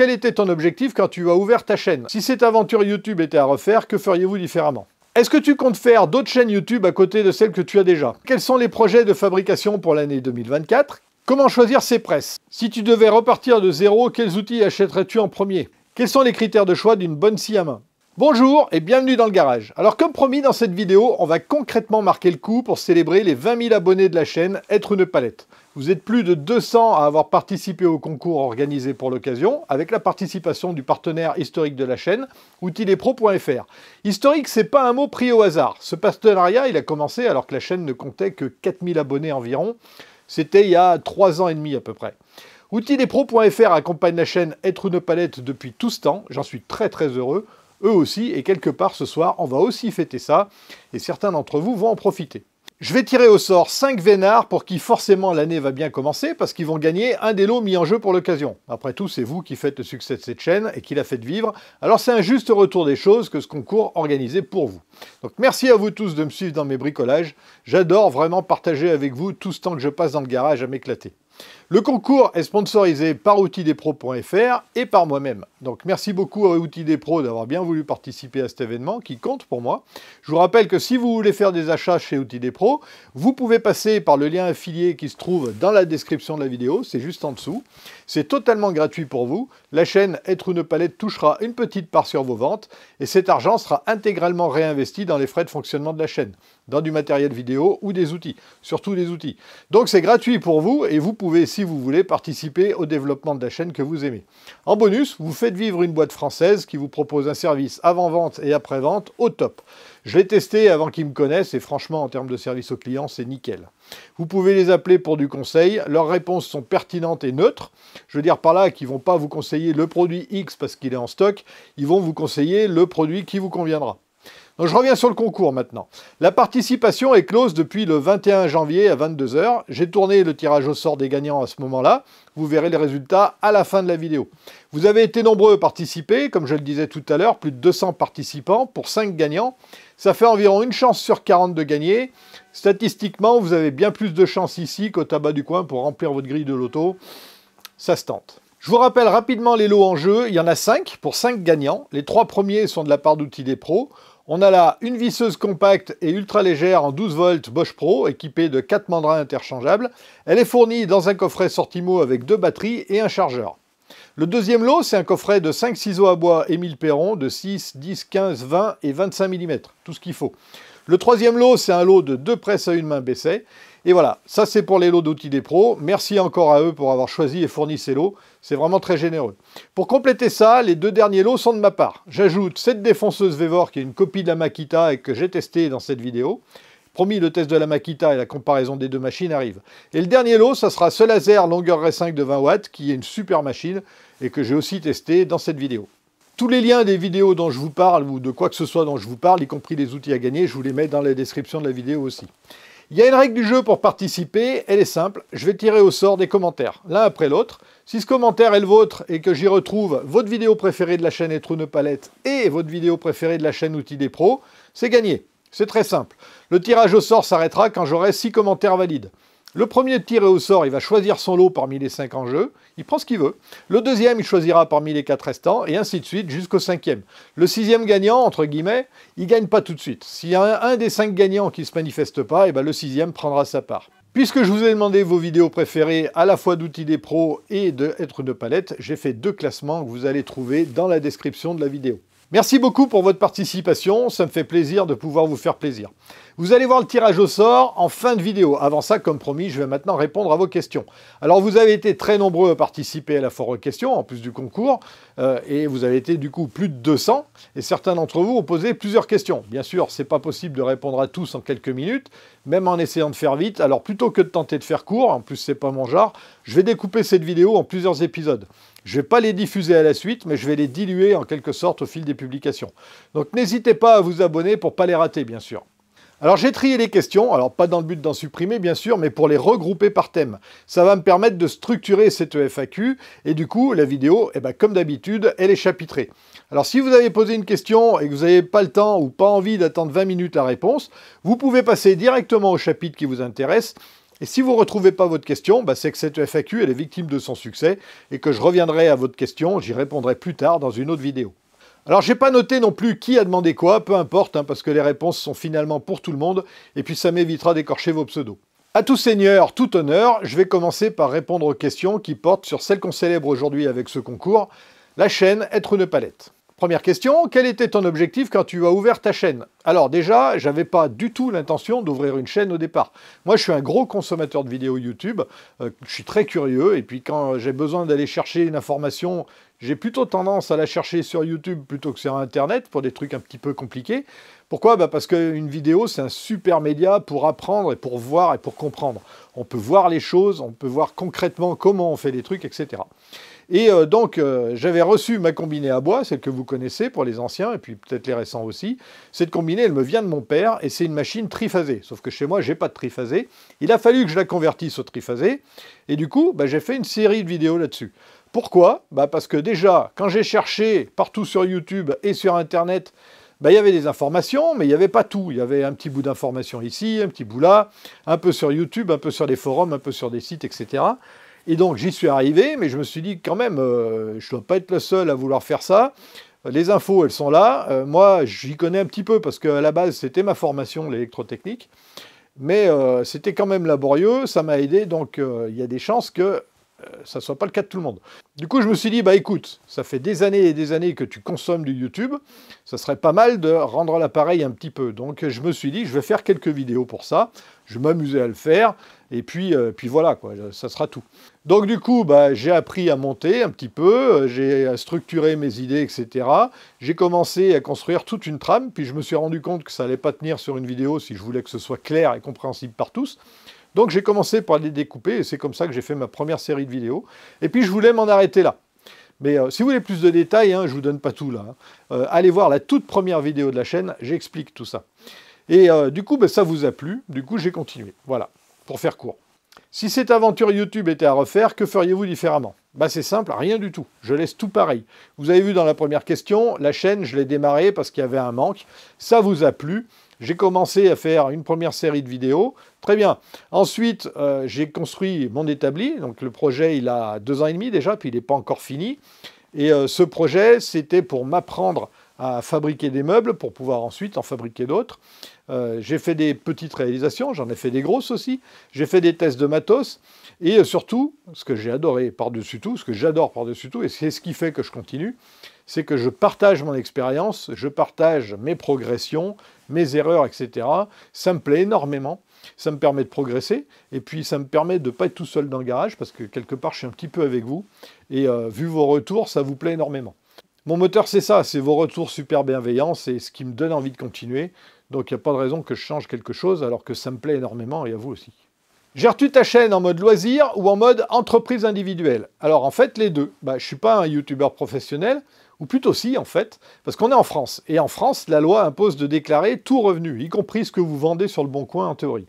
Quel était ton objectif quand tu as ouvert ta chaîne Si cette aventure YouTube était à refaire, que feriez-vous différemment est-ce que tu comptes faire d'autres chaînes YouTube à côté de celles que tu as déjà Quels sont les projets de fabrication pour l'année 2024 Comment choisir ses presses Si tu devais repartir de zéro, quels outils achèterais-tu en premier Quels sont les critères de choix d'une bonne scie à main Bonjour et bienvenue dans le garage. Alors comme promis dans cette vidéo, on va concrètement marquer le coup pour célébrer les 20 000 abonnés de la chaîne Être une palette. Vous êtes plus de 200 à avoir participé au concours organisé pour l'occasion, avec la participation du partenaire historique de la chaîne, outilépro.fr. Historique, c'est pas un mot pris au hasard. Ce partenariat, il a commencé alors que la chaîne ne comptait que 4000 abonnés environ. C'était il y a 3 ans et demi à peu près. Outilépro.fr accompagne la chaîne Être une palette depuis tout ce temps. J'en suis très très heureux. Eux aussi, et quelque part ce soir, on va aussi fêter ça, et certains d'entre vous vont en profiter. Je vais tirer au sort 5 vénards pour qui forcément l'année va bien commencer parce qu'ils vont gagner un des lots mis en jeu pour l'occasion. Après tout, c'est vous qui faites le succès de cette chaîne et qui la faites vivre. Alors c'est un juste retour des choses que ce concours organisé pour vous. Donc merci à vous tous de me suivre dans mes bricolages. J'adore vraiment partager avec vous tout ce temps que je passe dans le garage à m'éclater. Le concours est sponsorisé par outildespro.fr et par moi-même. Donc merci beaucoup à Pros d'avoir bien voulu participer à cet événement qui compte pour moi. Je vous rappelle que si vous voulez faire des achats chez Pros, vous pouvez passer par le lien affilié qui se trouve dans la description de la vidéo, c'est juste en dessous. C'est totalement gratuit pour vous. La chaîne Être une palette touchera une petite part sur vos ventes et cet argent sera intégralement réinvesti dans les frais de fonctionnement de la chaîne, dans du matériel vidéo ou des outils, surtout des outils. Donc c'est gratuit pour vous et vous pouvez si vous voulez participer au développement de la chaîne que vous aimez. En bonus, vous faites vivre une boîte française qui vous propose un service avant-vente et après-vente au top. Je l'ai testé avant qu'ils me connaissent et franchement, en termes de service aux clients, c'est nickel. Vous pouvez les appeler pour du conseil. Leurs réponses sont pertinentes et neutres. Je veux dire par là qu'ils ne vont pas vous conseiller le produit X parce qu'il est en stock. Ils vont vous conseiller le produit qui vous conviendra je reviens sur le concours maintenant. La participation est close depuis le 21 janvier à 22h. J'ai tourné le tirage au sort des gagnants à ce moment-là. Vous verrez les résultats à la fin de la vidéo. Vous avez été nombreux à participer, comme je le disais tout à l'heure, plus de 200 participants pour 5 gagnants. Ça fait environ une chance sur 40 de gagner. Statistiquement, vous avez bien plus de chances ici qu'au tabac du coin pour remplir votre grille de loto. Ça se tente. Je vous rappelle rapidement les lots en jeu. Il y en a 5 pour 5 gagnants. Les 3 premiers sont de la part d'Outils des Pros. On a là une visseuse compacte et ultra légère en 12 volts Bosch Pro, équipée de 4 mandrins interchangeables. Elle est fournie dans un coffret Sortimo avec deux batteries et un chargeur. Le deuxième lot, c'est un coffret de 5 ciseaux à bois Émile Perron de 6, 10, 15, 20 et 25 mm, tout ce qu'il faut. Le troisième lot, c'est un lot de deux presses à une main baissée. Et voilà, ça c'est pour les lots d'outils des pros. Merci encore à eux pour avoir choisi et fourni ces lots. C'est vraiment très généreux. Pour compléter ça, les deux derniers lots sont de ma part. J'ajoute cette défonceuse Vévor qui est une copie de la Makita et que j'ai testée dans cette vidéo. Promis, le test de la Makita et la comparaison des deux machines arrivent. Et le dernier lot, ça sera ce laser longueur R5 de 20 watts qui est une super machine et que j'ai aussi testé dans cette vidéo. Tous les liens des vidéos dont je vous parle ou de quoi que ce soit dont je vous parle, y compris les outils à gagner, je vous les mets dans la description de la vidéo aussi. Il y a une règle du jeu pour participer, elle est simple, je vais tirer au sort des commentaires, l'un après l'autre. Si ce commentaire est le vôtre et que j'y retrouve votre vidéo préférée de la chaîne Etrunepalette palette et votre vidéo préférée de la chaîne Outils des pros, c'est gagné. C'est très simple. Le tirage au sort s'arrêtera quand j'aurai 6 commentaires valides. Le premier tiré au sort, il va choisir son lot parmi les 5 en jeu, il prend ce qu'il veut. Le deuxième, il choisira parmi les 4 restants, et ainsi de suite jusqu'au cinquième. Le sixième gagnant, entre guillemets, il gagne pas tout de suite. S'il y a un, des 5 gagnants qui ne se manifeste pas, et eh ben le sixième prendra sa part. Puisque je vous ai demandé vos vidéos préférées à la fois d'outils des pros et d'être de palette, j'ai fait deux classements que vous allez trouver dans la description de la vidéo. Merci beaucoup pour votre participation, ça me fait plaisir de pouvoir vous faire plaisir. Vous allez voir le tirage au sort en fin de vidéo. Avant ça, comme promis, je vais maintenant répondre à vos questions. Alors vous avez été très nombreux à participer à la foire question questions, en plus du concours, euh, et vous avez été du coup plus de 200, et certains d'entre vous ont posé plusieurs questions. Bien sûr, ce n'est pas possible de répondre à tous en quelques minutes, même en essayant de faire vite. Alors plutôt que de tenter de faire court, en plus c'est pas mon genre, je vais découper cette vidéo en plusieurs épisodes. Je ne vais pas les diffuser à la suite, mais je vais les diluer en quelque sorte au fil des publications. Donc n'hésitez pas à vous abonner pour ne pas les rater, bien sûr. Alors j'ai trié les questions, alors pas dans le but d'en supprimer bien sûr, mais pour les regrouper par thème. Ça va me permettre de structurer cette FAQ et du coup la vidéo, eh ben, comme d'habitude, elle est chapitrée. Alors si vous avez posé une question et que vous n'avez pas le temps ou pas envie d'attendre 20 minutes la réponse, vous pouvez passer directement au chapitre qui vous intéresse et si vous ne retrouvez pas votre question, bah, c'est que cette FAQ est victime de son succès et que je reviendrai à votre question, j'y répondrai plus tard dans une autre vidéo. Alors n'ai pas noté non plus qui a demandé quoi, peu importe, hein, parce que les réponses sont finalement pour tout le monde, et puis ça m'évitera d'écorcher vos pseudos. A tout seigneur, tout honneur, je vais commencer par répondre aux questions qui portent sur celle qu'on célèbre aujourd'hui avec ce concours, la chaîne Être une palette. Première question, quel était ton objectif quand tu as ouvert ta chaîne Alors déjà, j'avais pas du tout l'intention d'ouvrir une chaîne au départ. Moi, je suis un gros consommateur de vidéos YouTube, euh, je suis très curieux et puis quand j'ai besoin d'aller chercher une information, j'ai plutôt tendance à la chercher sur YouTube plutôt que sur internet pour des trucs un petit peu compliqués. Pourquoi bah, Parce qu'une vidéo, c'est un super média pour apprendre et pour voir et pour comprendre. On peut voir les choses, on peut voir concrètement comment on fait des trucs, etc. Et euh, donc, euh, j'avais reçu ma combinée à bois, celle que vous connaissez pour les anciens, et puis peut-être les récents aussi. Cette combinée, elle me vient de mon père, et c'est une machine triphasée. Sauf que chez moi, je n'ai pas de triphasée. Il a fallu que je la convertisse au triphasé, et du coup, bah, j'ai fait une série de vidéos là-dessus. Pourquoi bah, Parce que déjà, quand j'ai cherché partout sur YouTube et sur Internet, bah, il y avait des informations, mais il n'y avait pas tout. Il y avait un petit bout d'information ici, un petit bout là, un peu sur YouTube, un peu sur des forums, un peu sur des sites, etc. Et donc j'y suis arrivé, mais je me suis dit quand même, euh, je ne dois pas être le seul à vouloir faire ça. Les infos, elles sont là. Euh, moi, j'y connais un petit peu parce qu'à la base, c'était ma formation, l'électrotechnique. Mais euh, c'était quand même laborieux, ça m'a aidé. Donc il y a des chances que euh, ça ne soit pas le cas de tout le monde. Du coup, je me suis dit, bah écoute, ça fait des années et des années que tu consommes du YouTube, ça serait pas mal de rendre l'appareil un petit peu. Donc, je me suis dit, je vais faire quelques vidéos pour ça. Je m'amuser à le faire, et puis, euh, puis voilà, ça sera tout. Donc, du coup, bah, j'ai appris à monter un petit peu, euh, j'ai structuré mes idées, etc. J'ai commencé à construire toute une trame, puis je me suis rendu compte que ça n'allait pas tenir sur une vidéo si je voulais que ce soit clair et compréhensible par tous. Donc j'ai commencé par les découper et c'est comme ça que j'ai fait ma première série de vidéos. Et puis je voulais m'en arrêter là. Mais euh, si vous voulez plus de détails, hein, je ne vous donne pas tout là. Hein. Euh, allez voir la toute première vidéo de la chaîne, j'explique tout ça. Et euh, du coup, ben, ça vous a plu, du coup j'ai continué. Voilà, pour faire court. Si cette aventure YouTube était à refaire, que feriez-vous différemment ben, c'est simple, rien du tout. Je laisse tout pareil. Vous avez vu dans la première question, la chaîne, je l'ai démarrée parce qu'il y avait un manque. Ça vous a plu. J'ai commencé à faire une première série de vidéos. Très bien. Ensuite, euh, j'ai construit mon établi. Donc le projet, il a deux ans et demi déjà, puis il n'est pas encore fini. Et euh, ce projet, c'était pour m'apprendre à fabriquer des meubles pour pouvoir ensuite en fabriquer d'autres. Euh, j'ai fait des petites réalisations, j'en ai fait des grosses aussi. J'ai fait des tests de matos. Et surtout, ce que j'ai adoré par-dessus tout, ce que j'adore par-dessus tout, et c'est ce qui fait que je continue, c'est que je partage mon expérience, je partage mes progressions, mes erreurs, etc. Ça me plaît énormément, ça me permet de progresser, et puis ça me permet de ne pas être tout seul dans le garage, parce que quelque part, je suis un petit peu avec vous, et euh, vu vos retours, ça vous plaît énormément. Mon moteur, c'est ça, c'est vos retours super bienveillants, c'est ce qui me donne envie de continuer, donc il n'y a pas de raison que je change quelque chose, alors que ça me plaît énormément, et à vous aussi. Gères-tu ta chaîne en mode loisir ou en mode entreprise individuelle Alors en fait, les deux. Bah, je ne suis pas un YouTuber professionnel, ou plutôt si en fait, parce qu'on est en France, et en France, la loi impose de déclarer tout revenu, y compris ce que vous vendez sur le bon coin en théorie.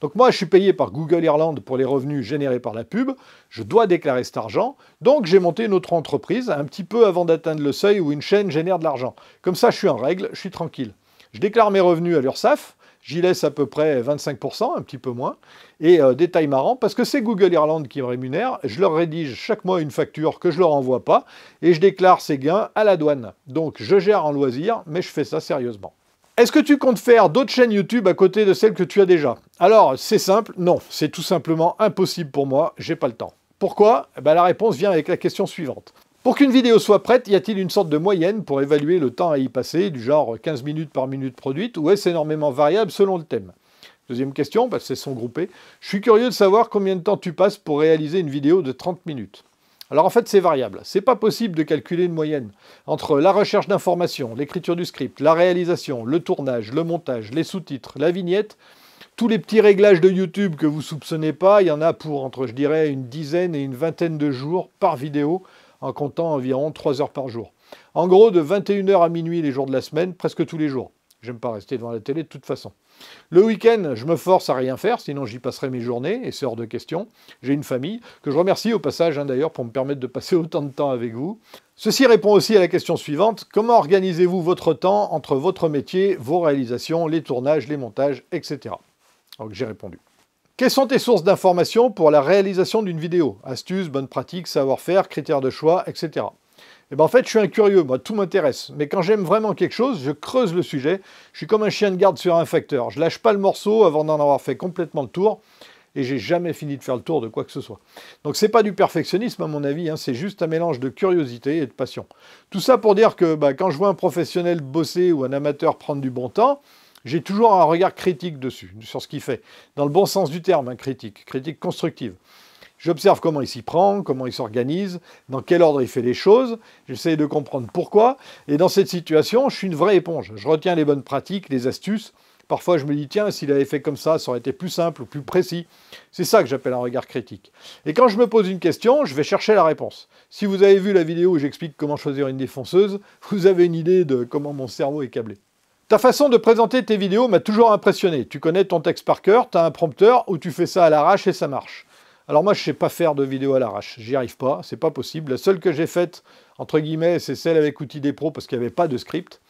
Donc moi, je suis payé par Google Ireland pour les revenus générés par la pub, je dois déclarer cet argent, donc j'ai monté une autre entreprise un petit peu avant d'atteindre le seuil où une chaîne génère de l'argent. Comme ça, je suis en règle, je suis tranquille. Je déclare mes revenus à l'URSSAF, J'y laisse à peu près 25%, un petit peu moins. Et euh, détail marrant, parce que c'est Google Irlande qui me rémunère, je leur rédige chaque mois une facture que je leur envoie pas, et je déclare ces gains à la douane. Donc je gère en loisir, mais je fais ça sérieusement. Est-ce que tu comptes faire d'autres chaînes YouTube à côté de celles que tu as déjà Alors, c'est simple, non, c'est tout simplement impossible pour moi, j'ai pas le temps. Pourquoi eh ben, La réponse vient avec la question suivante. Pour qu'une vidéo soit prête, y a-t-il une sorte de moyenne pour évaluer le temps à y passer, du genre 15 minutes par minute produite, ou est-ce énormément variable selon le thème Deuxième question, parce que c'est son groupé. Je suis curieux de savoir combien de temps tu passes pour réaliser une vidéo de 30 minutes. Alors en fait, c'est variable. C'est pas possible de calculer une moyenne. Entre la recherche d'informations, l'écriture du script, la réalisation, le tournage, le montage, les sous-titres, la vignette, tous les petits réglages de YouTube que vous soupçonnez pas, il y en a pour entre, je dirais, une dizaine et une vingtaine de jours par vidéo en comptant environ 3 heures par jour. En gros, de 21h à minuit les jours de la semaine, presque tous les jours. J'aime pas rester devant la télé de toute façon. Le week-end, je me force à rien faire, sinon j'y passerai mes journées, et c'est hors de question. J'ai une famille, que je remercie au passage hein, d'ailleurs pour me permettre de passer autant de temps avec vous. Ceci répond aussi à la question suivante, comment organisez-vous votre temps entre votre métier, vos réalisations, les tournages, les montages, etc. Donc j'ai répondu. Quelles sont tes sources d'informations pour la réalisation d'une vidéo Astuces, bonnes pratiques, savoir-faire, critères de choix, etc. Et eh ben en fait, je suis un curieux, moi tout m'intéresse. Mais quand j'aime vraiment quelque chose, je creuse le sujet. Je suis comme un chien de garde sur un facteur. Je lâche pas le morceau avant d'en avoir fait complètement le tour. Et j'ai jamais fini de faire le tour de quoi que ce soit. Donc n'est pas du perfectionnisme à mon avis, hein. c'est juste un mélange de curiosité et de passion. Tout ça pour dire que bah, quand je vois un professionnel bosser ou un amateur prendre du bon temps, j'ai toujours un regard critique dessus, sur ce qu'il fait. Dans le bon sens du terme, un critique, critique constructive. J'observe comment il s'y prend, comment il s'organise, dans quel ordre il fait les choses. J'essaie de comprendre pourquoi. Et dans cette situation, je suis une vraie éponge. Je retiens les bonnes pratiques, les astuces. Parfois, je me dis, tiens, s'il avait fait comme ça, ça aurait été plus simple ou plus précis. C'est ça que j'appelle un regard critique. Et quand je me pose une question, je vais chercher la réponse. Si vous avez vu la vidéo où j'explique comment choisir une défonceuse, vous avez une idée de comment mon cerveau est câblé. Ta façon de présenter tes vidéos m'a toujours impressionné. Tu connais ton texte par cœur, tu as un prompteur où tu fais ça à l'arrache et ça marche. Alors moi, je ne sais pas faire de vidéos à l'arrache. J'y arrive pas, c'est pas possible. La seule que j'ai faite, entre guillemets, c'est celle avec outils des pros parce qu'il n'y avait pas de script.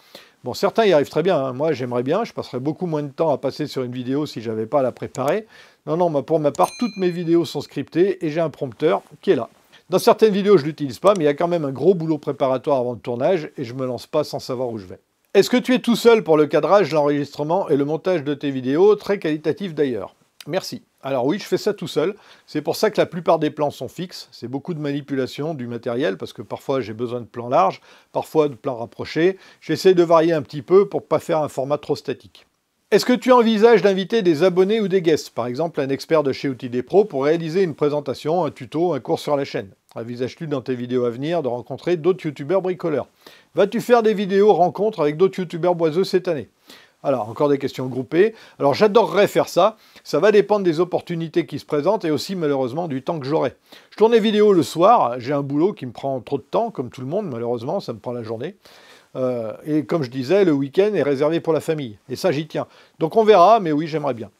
Bon, certains y arrivent très bien. Hein. Moi, j'aimerais bien. Je passerais beaucoup moins de temps à passer sur une vidéo si j'avais pas à la préparer. Non, non, pour ma part, toutes mes vidéos sont scriptées et j'ai un prompteur qui est là. Dans certaines vidéos, je l'utilise pas, mais il y a quand même un gros boulot préparatoire avant le tournage et je me lance pas sans savoir où je vais. Est-ce que tu es tout seul pour le cadrage, l'enregistrement et le montage de tes vidéos, très qualitatif d'ailleurs Merci. Alors oui, je fais ça tout seul. C'est pour ça que la plupart des plans sont fixes. C'est beaucoup de manipulation du matériel parce que parfois j'ai besoin de plans larges, parfois de plans rapprochés. J'essaie de varier un petit peu pour ne pas faire un format trop statique. Est-ce que tu envisages d'inviter des abonnés ou des guests, par exemple un expert de chez des Pro pour réaliser une présentation, un tuto, un cours sur la chaîne Envisages-tu dans tes vidéos à venir de rencontrer d'autres youtubeurs bricoleurs Vas-tu faire des vidéos rencontres avec d'autres youtubeurs boiseux cette année alors, encore des questions groupées. Alors, j'adorerais faire ça. Ça va dépendre des opportunités qui se présentent et aussi, malheureusement, du temps que j'aurai. Je tourne les vidéos le soir. J'ai un boulot qui me prend trop de temps, comme tout le monde, malheureusement. Ça me prend la journée. Euh, et comme je disais, le week-end est réservé pour la famille. Et ça, j'y tiens. Donc, on verra, mais oui, j'aimerais bien.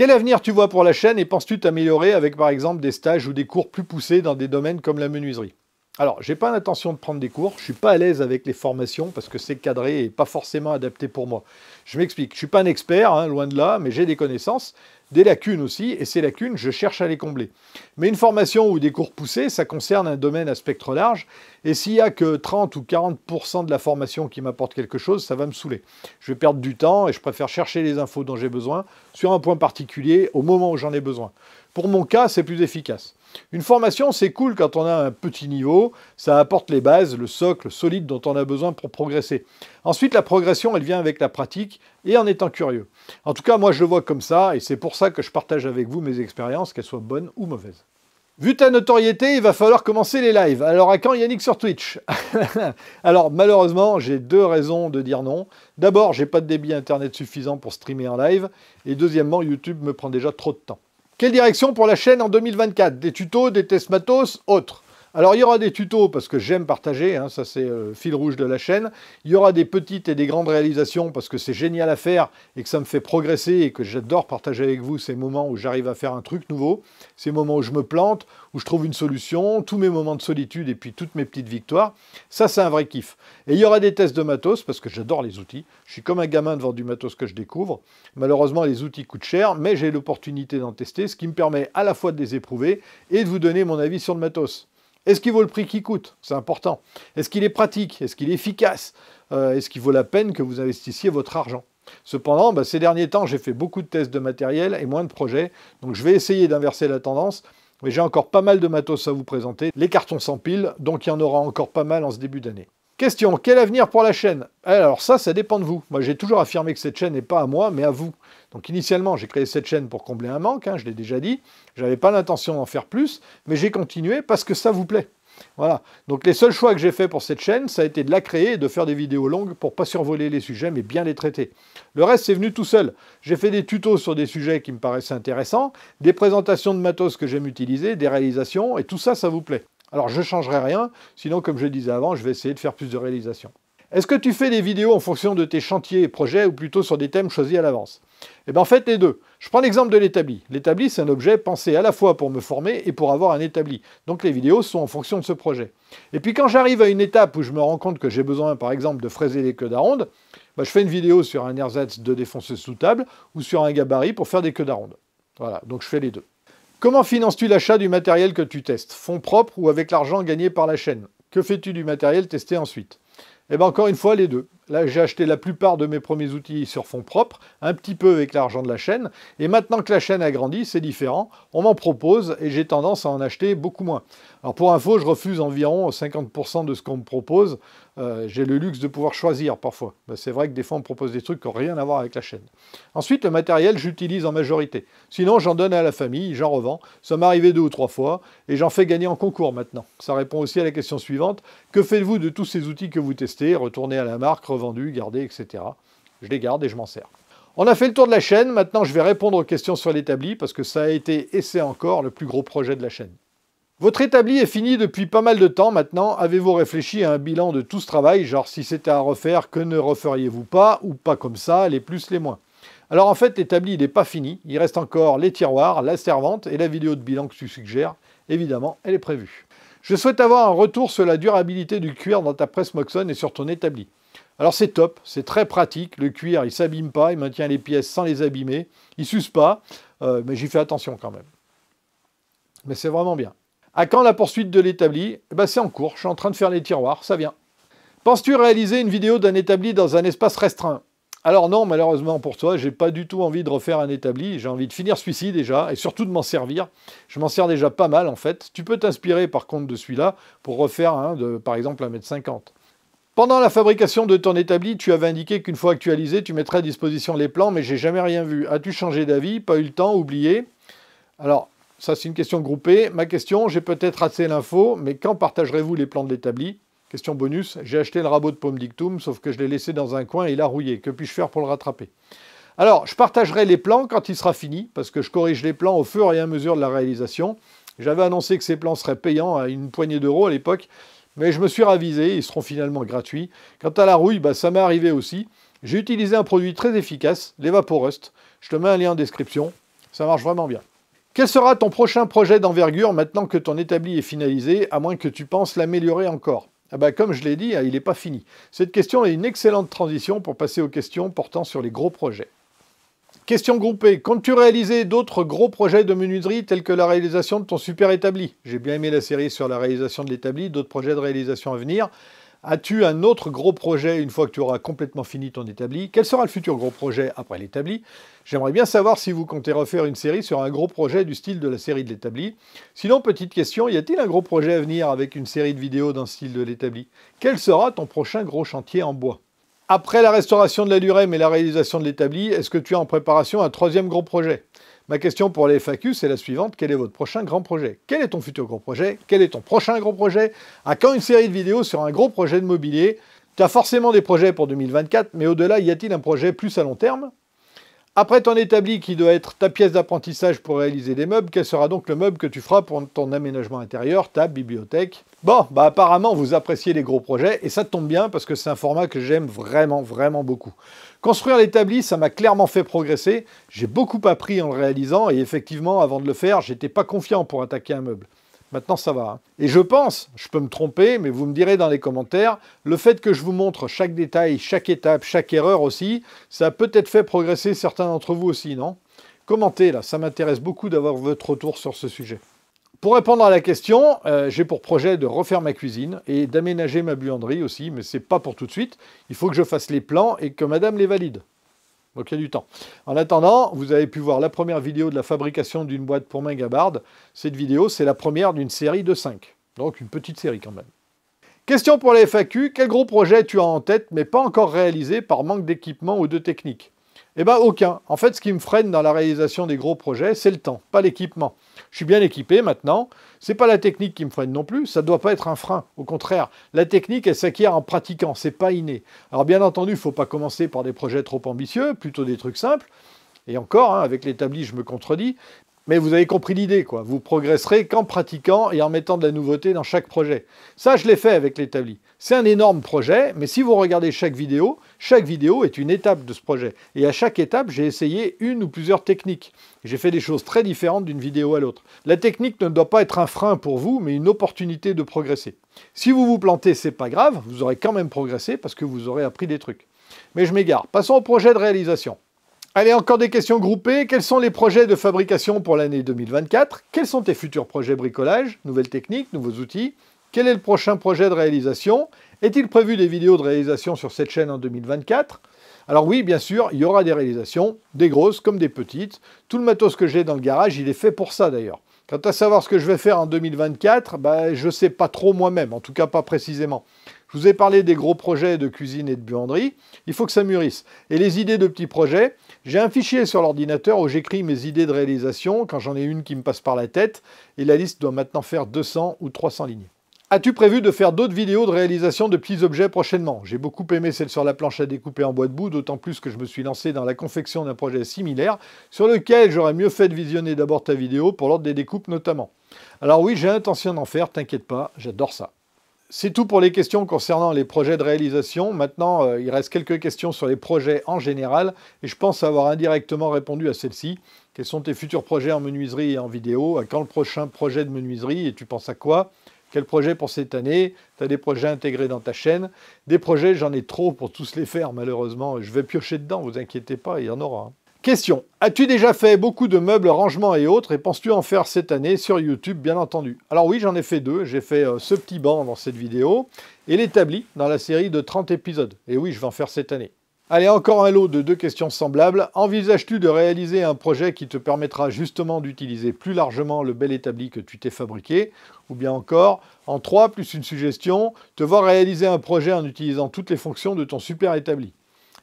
Quel avenir tu vois pour la chaîne et penses-tu t'améliorer avec par exemple des stages ou des cours plus poussés dans des domaines comme la menuiserie alors, n'ai pas l'intention de prendre des cours, je ne suis pas à l'aise avec les formations parce que c'est cadré et pas forcément adapté pour moi. Je m'explique, je ne suis pas un expert, hein, loin de là, mais j'ai des connaissances, des lacunes aussi, et ces lacunes, je cherche à les combler. Mais une formation ou des cours poussés, ça concerne un domaine à spectre large, et s'il n'y a que 30 ou 40% de la formation qui m'apporte quelque chose, ça va me saouler. Je vais perdre du temps et je préfère chercher les infos dont j'ai besoin sur un point particulier au moment où j'en ai besoin. Pour mon cas, c'est plus efficace. Une formation, c'est cool quand on a un petit niveau, ça apporte les bases, le socle solide dont on a besoin pour progresser. Ensuite, la progression, elle vient avec la pratique et en étant curieux. En tout cas, moi, je le vois comme ça, et c'est pour ça que je partage avec vous mes expériences, qu'elles soient bonnes ou mauvaises. Vu ta notoriété, il va falloir commencer les lives. Alors à quand Yannick sur Twitch Alors malheureusement, j'ai deux raisons de dire non. D'abord, j'ai pas de débit internet suffisant pour streamer en live. Et deuxièmement, YouTube me prend déjà trop de temps. Quelle direction pour la chaîne en 2024 Des tutos, des tests matos, autres alors il y aura des tutos parce que j'aime partager, hein, ça c'est euh, fil rouge de la chaîne. Il y aura des petites et des grandes réalisations parce que c'est génial à faire et que ça me fait progresser et que j'adore partager avec vous ces moments où j'arrive à faire un truc nouveau, ces moments où je me plante, où je trouve une solution, tous mes moments de solitude et puis toutes mes petites victoires. Ça c'est un vrai kiff. Et il y aura des tests de matos parce que j'adore les outils. Je suis comme un gamin devant du matos que je découvre. Malheureusement les outils coûtent cher, mais j'ai l'opportunité d'en tester, ce qui me permet à la fois de les éprouver et de vous donner mon avis sur le matos. Est-ce qu'il vaut le prix qu'il coûte C'est important. Est-ce qu'il est pratique Est-ce qu'il est efficace euh, Est-ce qu'il vaut la peine que vous investissiez votre argent Cependant, bah, ces derniers temps, j'ai fait beaucoup de tests de matériel et moins de projets, donc je vais essayer d'inverser la tendance. Mais j'ai encore pas mal de matos à vous présenter. Les cartons s'empilent, donc il y en aura encore pas mal en ce début d'année. Question, quel avenir pour la chaîne Alors ça, ça dépend de vous. Moi, j'ai toujours affirmé que cette chaîne n'est pas à moi, mais à vous. Donc initialement, j'ai créé cette chaîne pour combler un manque, hein, je l'ai déjà dit. Je n'avais pas l'intention d'en faire plus, mais j'ai continué parce que ça vous plaît. Voilà. Donc les seuls choix que j'ai fait pour cette chaîne, ça a été de la créer et de faire des vidéos longues pour pas survoler les sujets mais bien les traiter. Le reste c'est venu tout seul. J'ai fait des tutos sur des sujets qui me paraissaient intéressants, des présentations de matos que j'aime utiliser, des réalisations et tout ça ça vous plaît. Alors je ne changerai rien, sinon comme je le disais avant, je vais essayer de faire plus de réalisations. Est-ce que tu fais des vidéos en fonction de tes chantiers et projets ou plutôt sur des thèmes choisis à l'avance Eh bien en fait les deux. Je prends l'exemple de l'établi. L'établi c'est un objet pensé à la fois pour me former et pour avoir un établi. Donc les vidéos sont en fonction de ce projet. Et puis quand j'arrive à une étape où je me rends compte que j'ai besoin par exemple de fraiser les queues d'aronde, bah, je fais une vidéo sur un ersatz de défonceuse sous table ou sur un gabarit pour faire des queues d'aronde. Voilà, donc je fais les deux. Comment finances-tu l'achat du matériel que tu testes Fonds propres ou avec l'argent gagné par la chaîne Que fais-tu du matériel testé ensuite Eh bien encore une fois les deux. Là, j'ai acheté la plupart de mes premiers outils sur fonds propres, un petit peu avec l'argent de la chaîne. Et maintenant que la chaîne a grandi, c'est différent. On m'en propose et j'ai tendance à en acheter beaucoup moins. Alors pour info, je refuse environ 50% de ce qu'on me propose. Euh, j'ai le luxe de pouvoir choisir parfois. Ben, c'est vrai que des fois, on me propose des trucs qui n'ont rien à voir avec la chaîne. Ensuite, le matériel, j'utilise en majorité. Sinon, j'en donne à la famille, j'en revends. Ça m'est arrivé deux ou trois fois et j'en fais gagner en concours maintenant. Ça répond aussi à la question suivante. Que faites-vous de tous ces outils que vous testez Retournez à la marque, vendu, gardés, etc. Je les garde et je m'en sers. On a fait le tour de la chaîne, maintenant je vais répondre aux questions sur l'établi parce que ça a été et c'est encore le plus gros projet de la chaîne. Votre établi est fini depuis pas mal de temps maintenant, avez-vous réfléchi à un bilan de tout ce travail, genre si c'était à refaire, que ne referiez-vous pas, ou pas comme ça, les plus, les moins Alors en fait l'établi n'est pas fini, il reste encore les tiroirs, la servante et la vidéo de bilan que tu suggères, évidemment elle est prévue. Je souhaite avoir un retour sur la durabilité du cuir dans ta presse Moxon et sur ton établi. Alors c'est top, c'est très pratique. Le cuir, il s'abîme pas, il maintient les pièces sans les abîmer. Il s'use pas, euh, mais j'y fais attention quand même. Mais c'est vraiment bien. À quand la poursuite de l'établi eh ben, C'est en cours, je suis en train de faire les tiroirs, ça vient. Penses-tu réaliser une vidéo d'un établi dans un espace restreint alors non, malheureusement pour toi, j'ai pas du tout envie de refaire un établi, j'ai envie de finir celui-ci déjà, et surtout de m'en servir. Je m'en sers déjà pas mal en fait. Tu peux t'inspirer par contre de celui-là pour refaire un de par exemple 1m50. Pendant la fabrication de ton établi, tu avais indiqué qu'une fois actualisé, tu mettrais à disposition les plans, mais j'ai jamais rien vu. As-tu changé d'avis Pas eu le temps Oublié Alors, ça c'est une question groupée. Ma question, j'ai peut-être assez l'info, mais quand partagerez-vous les plans de l'établi Question bonus, j'ai acheté le rabot de Pomme Dictum, sauf que je l'ai laissé dans un coin et il a rouillé. Que puis-je faire pour le rattraper Alors, je partagerai les plans quand il sera fini, parce que je corrige les plans au fur et à mesure de la réalisation. J'avais annoncé que ces plans seraient payants à une poignée d'euros à l'époque. Mais je me suis ravisé, ils seront finalement gratuits. Quant à la rouille, bah, ça m'est arrivé aussi. J'ai utilisé un produit très efficace, l'Evaporust. Je te mets un lien en description, ça marche vraiment bien. Quel sera ton prochain projet d'envergure maintenant que ton établi est finalisé, à moins que tu penses l'améliorer encore ah bah, comme je l'ai dit, hein, il n'est pas fini. Cette question est une excellente transition pour passer aux questions portant sur les gros projets. Question groupée. Comptes-tu réaliser d'autres gros projets de menuiserie tels que la réalisation de ton super établi J'ai bien aimé la série sur la réalisation de l'établi, d'autres projets de réalisation à venir. As-tu un autre gros projet une fois que tu auras complètement fini ton établi Quel sera le futur gros projet après l'établi J'aimerais bien savoir si vous comptez refaire une série sur un gros projet du style de la série de l'établi. Sinon, petite question, y a-t-il un gros projet à venir avec une série de vidéos dans le style de l'établi Quel sera ton prochain gros chantier en bois après la restauration de la durée, et la réalisation de l'établi, est-ce que tu as en préparation un troisième gros projet Ma question pour les FAQ, c'est la suivante. Quel est votre prochain grand projet Quel est ton futur gros projet Quel est ton prochain gros projet À quand une série de vidéos sur un gros projet de mobilier Tu as forcément des projets pour 2024, mais au-delà, y a-t-il un projet plus à long terme après ton établi qui doit être ta pièce d'apprentissage pour réaliser des meubles, quel sera donc le meuble que tu feras pour ton aménagement intérieur, ta bibliothèque Bon, bah apparemment vous appréciez les gros projets et ça tombe bien parce que c'est un format que j'aime vraiment vraiment beaucoup. Construire l'établi, ça m'a clairement fait progresser, j'ai beaucoup appris en le réalisant et effectivement avant de le faire, j'étais pas confiant pour attaquer un meuble. Maintenant, ça va. Hein. Et je pense, je peux me tromper, mais vous me direz dans les commentaires, le fait que je vous montre chaque détail, chaque étape, chaque erreur aussi, ça a peut-être fait progresser certains d'entre vous aussi, non Commentez là, ça m'intéresse beaucoup d'avoir votre retour sur ce sujet. Pour répondre à la question, euh, j'ai pour projet de refaire ma cuisine et d'aménager ma buanderie aussi, mais c'est pas pour tout de suite. Il faut que je fasse les plans et que madame les valide. Donc il y a du temps. En attendant, vous avez pu voir la première vidéo de la fabrication d'une boîte pour main Cette vidéo, c'est la première d'une série de 5. Donc une petite série quand même. Question pour les FAQ, quel gros projet tu as en tête mais pas encore réalisé par manque d'équipement ou de technique eh bien, aucun. En fait, ce qui me freine dans la réalisation des gros projets, c'est le temps, pas l'équipement. Je suis bien équipé maintenant. C'est pas la technique qui me freine non plus. Ça ne doit pas être un frein. Au contraire, la technique, elle s'acquiert en pratiquant. C'est pas inné. Alors, bien entendu, il ne faut pas commencer par des projets trop ambitieux, plutôt des trucs simples. Et encore, hein, avec l'établi, je me contredis. Mais vous avez compris l'idée, quoi. Vous progresserez qu'en pratiquant et en mettant de la nouveauté dans chaque projet. Ça, je l'ai fait avec l'établi. C'est un énorme projet, mais si vous regardez chaque vidéo, chaque vidéo est une étape de ce projet. Et à chaque étape, j'ai essayé une ou plusieurs techniques. J'ai fait des choses très différentes d'une vidéo à l'autre. La technique ne doit pas être un frein pour vous, mais une opportunité de progresser. Si vous vous plantez, c'est pas grave, vous aurez quand même progressé parce que vous aurez appris des trucs. Mais je m'égare. Passons au projet de réalisation. Allez, encore des questions groupées. Quels sont les projets de fabrication pour l'année 2024 Quels sont tes futurs projets bricolage Nouvelles techniques, nouveaux outils Quel est le prochain projet de réalisation Est-il prévu des vidéos de réalisation sur cette chaîne en 2024 alors oui, bien sûr, il y aura des réalisations, des grosses comme des petites. Tout le matos que j'ai dans le garage, il est fait pour ça d'ailleurs. Quant à savoir ce que je vais faire en 2024, ben, je ne sais pas trop moi-même, en tout cas pas précisément. Je vous ai parlé des gros projets de cuisine et de buanderie. Il faut que ça mûrisse. Et les idées de petits projets, j'ai un fichier sur l'ordinateur où j'écris mes idées de réalisation quand j'en ai une qui me passe par la tête. Et la liste doit maintenant faire 200 ou 300 lignes. As-tu prévu de faire d'autres vidéos de réalisation de petits objets prochainement J'ai beaucoup aimé celle sur la planche à découper en bois de boue, d'autant plus que je me suis lancé dans la confection d'un projet similaire, sur lequel j'aurais mieux fait de visionner d'abord ta vidéo pour l'ordre des découpes notamment. Alors oui, j'ai l'intention d'en faire, t'inquiète pas, j'adore ça. C'est tout pour les questions concernant les projets de réalisation. Maintenant, euh, il reste quelques questions sur les projets en général et je pense avoir indirectement répondu à celles ci Quels sont tes futurs projets en menuiserie et en vidéo quand le prochain projet de menuiserie et tu penses à quoi Quel projet pour cette année Tu as des projets intégrés dans ta chaîne Des projets, j'en ai trop pour tous les faire malheureusement. Je vais piocher dedans, vous inquiétez pas, il y en aura. Question. As-tu déjà fait beaucoup de meubles, rangements et autres et penses-tu en faire cette année sur YouTube, bien entendu Alors oui, j'en ai fait deux. J'ai fait euh, ce petit banc dans cette vidéo et l'établi dans la série de 30 épisodes. Et oui, je vais en faire cette année. Allez, encore un lot de deux questions semblables. Envisages-tu de réaliser un projet qui te permettra justement d'utiliser plus largement le bel établi que tu t'es fabriqué Ou bien encore, en trois, plus une suggestion, te voir réaliser un projet en utilisant toutes les fonctions de ton super établi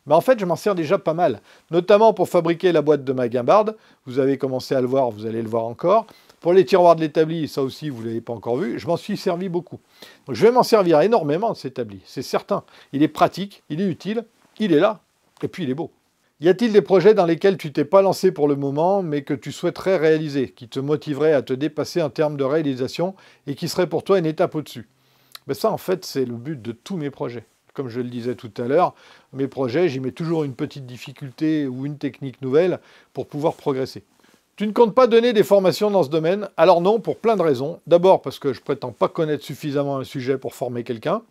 mais bah, en fait, je m'en sers déjà pas mal, notamment pour fabriquer la boîte de ma guimbarde. Vous avez commencé à le voir, vous allez le voir encore. Pour les tiroirs de l'établi, ça aussi, vous ne l'avez pas encore vu, je m'en suis servi beaucoup. je vais m'en servir énormément de cet établi, c'est certain. Il est pratique, il est utile, il est là, et puis il est beau. Y a-t-il des projets dans lesquels tu t'es pas lancé pour le moment, mais que tu souhaiterais réaliser, qui te motiveraient à te dépasser en termes de réalisation et qui seraient pour toi une étape au-dessus Mais ben, Ça, en fait, c'est le but de tous mes projets comme je le disais tout à l'heure, mes projets, j'y mets toujours une petite difficulté ou une technique nouvelle pour pouvoir progresser. Tu ne comptes pas donner des formations dans ce domaine Alors non, pour plein de raisons. D'abord parce que je prétends pas connaître suffisamment un sujet pour former quelqu'un.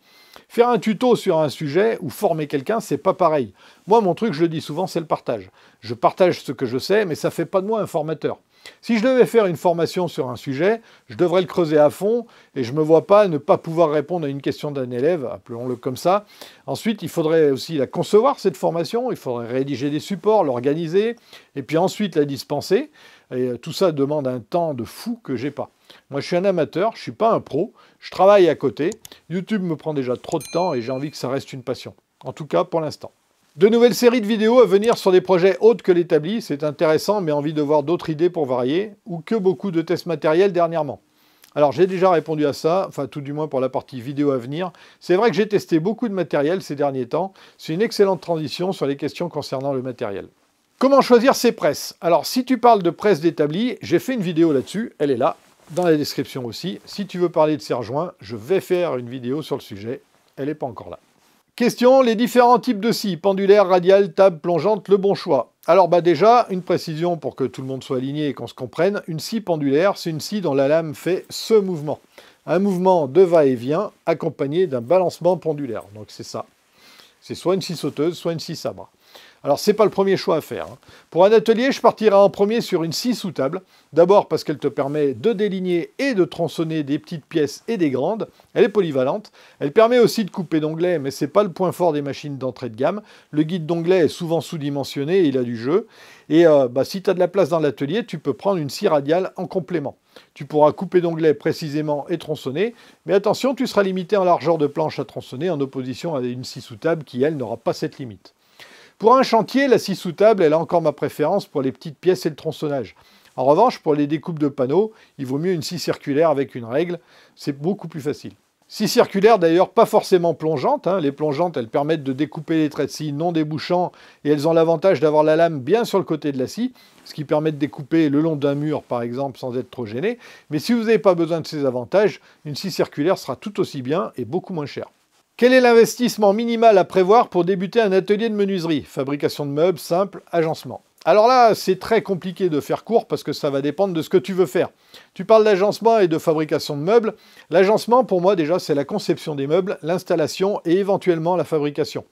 Faire un tuto sur un sujet ou former quelqu'un, c'est pas pareil. Moi, mon truc, je le dis souvent, c'est le partage. Je partage ce que je sais, mais ça fait pas de moi un formateur. Si je devais faire une formation sur un sujet, je devrais le creuser à fond et je ne me vois pas ne pas pouvoir répondre à une question d'un élève, appelons-le comme ça. Ensuite, il faudrait aussi la concevoir, cette formation, il faudrait rédiger des supports, l'organiser et puis ensuite la dispenser. Et euh, tout ça demande un temps de fou que j'ai pas. Moi, je suis un amateur, je ne suis pas un pro, je travaille à côté. YouTube me prend déjà trop de temps et j'ai envie que ça reste une passion. En tout cas, pour l'instant. De nouvelles séries de vidéos à venir sur des projets autres que l'établi, c'est intéressant, mais envie de voir d'autres idées pour varier, ou que beaucoup de tests matériels dernièrement. Alors j'ai déjà répondu à ça, enfin tout du moins pour la partie vidéo à venir. C'est vrai que j'ai testé beaucoup de matériel ces derniers temps, c'est une excellente transition sur les questions concernant le matériel. Comment choisir ses presses Alors si tu parles de presse d'établi, j'ai fait une vidéo là-dessus, elle est là, dans la description aussi. Si tu veux parler de serre rejoints, je vais faire une vidéo sur le sujet, elle n'est pas encore là. Question, les différents types de scie, pendulaire, radiale, table, plongeante, le bon choix. Alors bah déjà, une précision pour que tout le monde soit aligné et qu'on se comprenne, une scie pendulaire, c'est une scie dont la lame fait ce mouvement. Un mouvement de va-et-vient accompagné d'un balancement pendulaire. Donc c'est ça. C'est soit une scie sauteuse, soit une scie sabre. Alors, ce n'est pas le premier choix à faire. Hein. Pour un atelier, je partirai en premier sur une scie sous-table. D'abord parce qu'elle te permet de déligner et de tronçonner des petites pièces et des grandes. Elle est polyvalente. Elle permet aussi de couper d'onglets, mais ce n'est pas le point fort des machines d'entrée de gamme. Le guide d'onglet est souvent sous-dimensionné et il a du jeu. Et euh, bah, si tu as de la place dans l'atelier, tu peux prendre une scie radiale en complément. Tu pourras couper d'onglets précisément et tronçonner, mais attention, tu seras limité en largeur de planche à tronçonner en opposition à une scie sous-table qui, elle, n'aura pas cette limite. Pour un chantier, la scie sous-table, elle a encore ma préférence pour les petites pièces et le tronçonnage. En revanche, pour les découpes de panneaux, il vaut mieux une scie circulaire avec une règle, c'est beaucoup plus facile. Scie circulaire d'ailleurs pas forcément plongeante, hein. les plongeantes elles permettent de découper les traits de scie non débouchants et elles ont l'avantage d'avoir la lame bien sur le côté de la scie, ce qui permet de découper le long d'un mur par exemple sans être trop gêné, mais si vous n'avez pas besoin de ces avantages, une scie circulaire sera tout aussi bien et beaucoup moins chère. Quel est l'investissement minimal à prévoir pour débuter un atelier de menuiserie Fabrication de meubles, simple, agencement. Alors là, c'est très compliqué de faire court parce que ça va dépendre de ce que tu veux faire. Tu parles d'agencement et de fabrication de meubles. L'agencement, pour moi déjà, c'est la conception des meubles, l'installation et éventuellement la fabrication.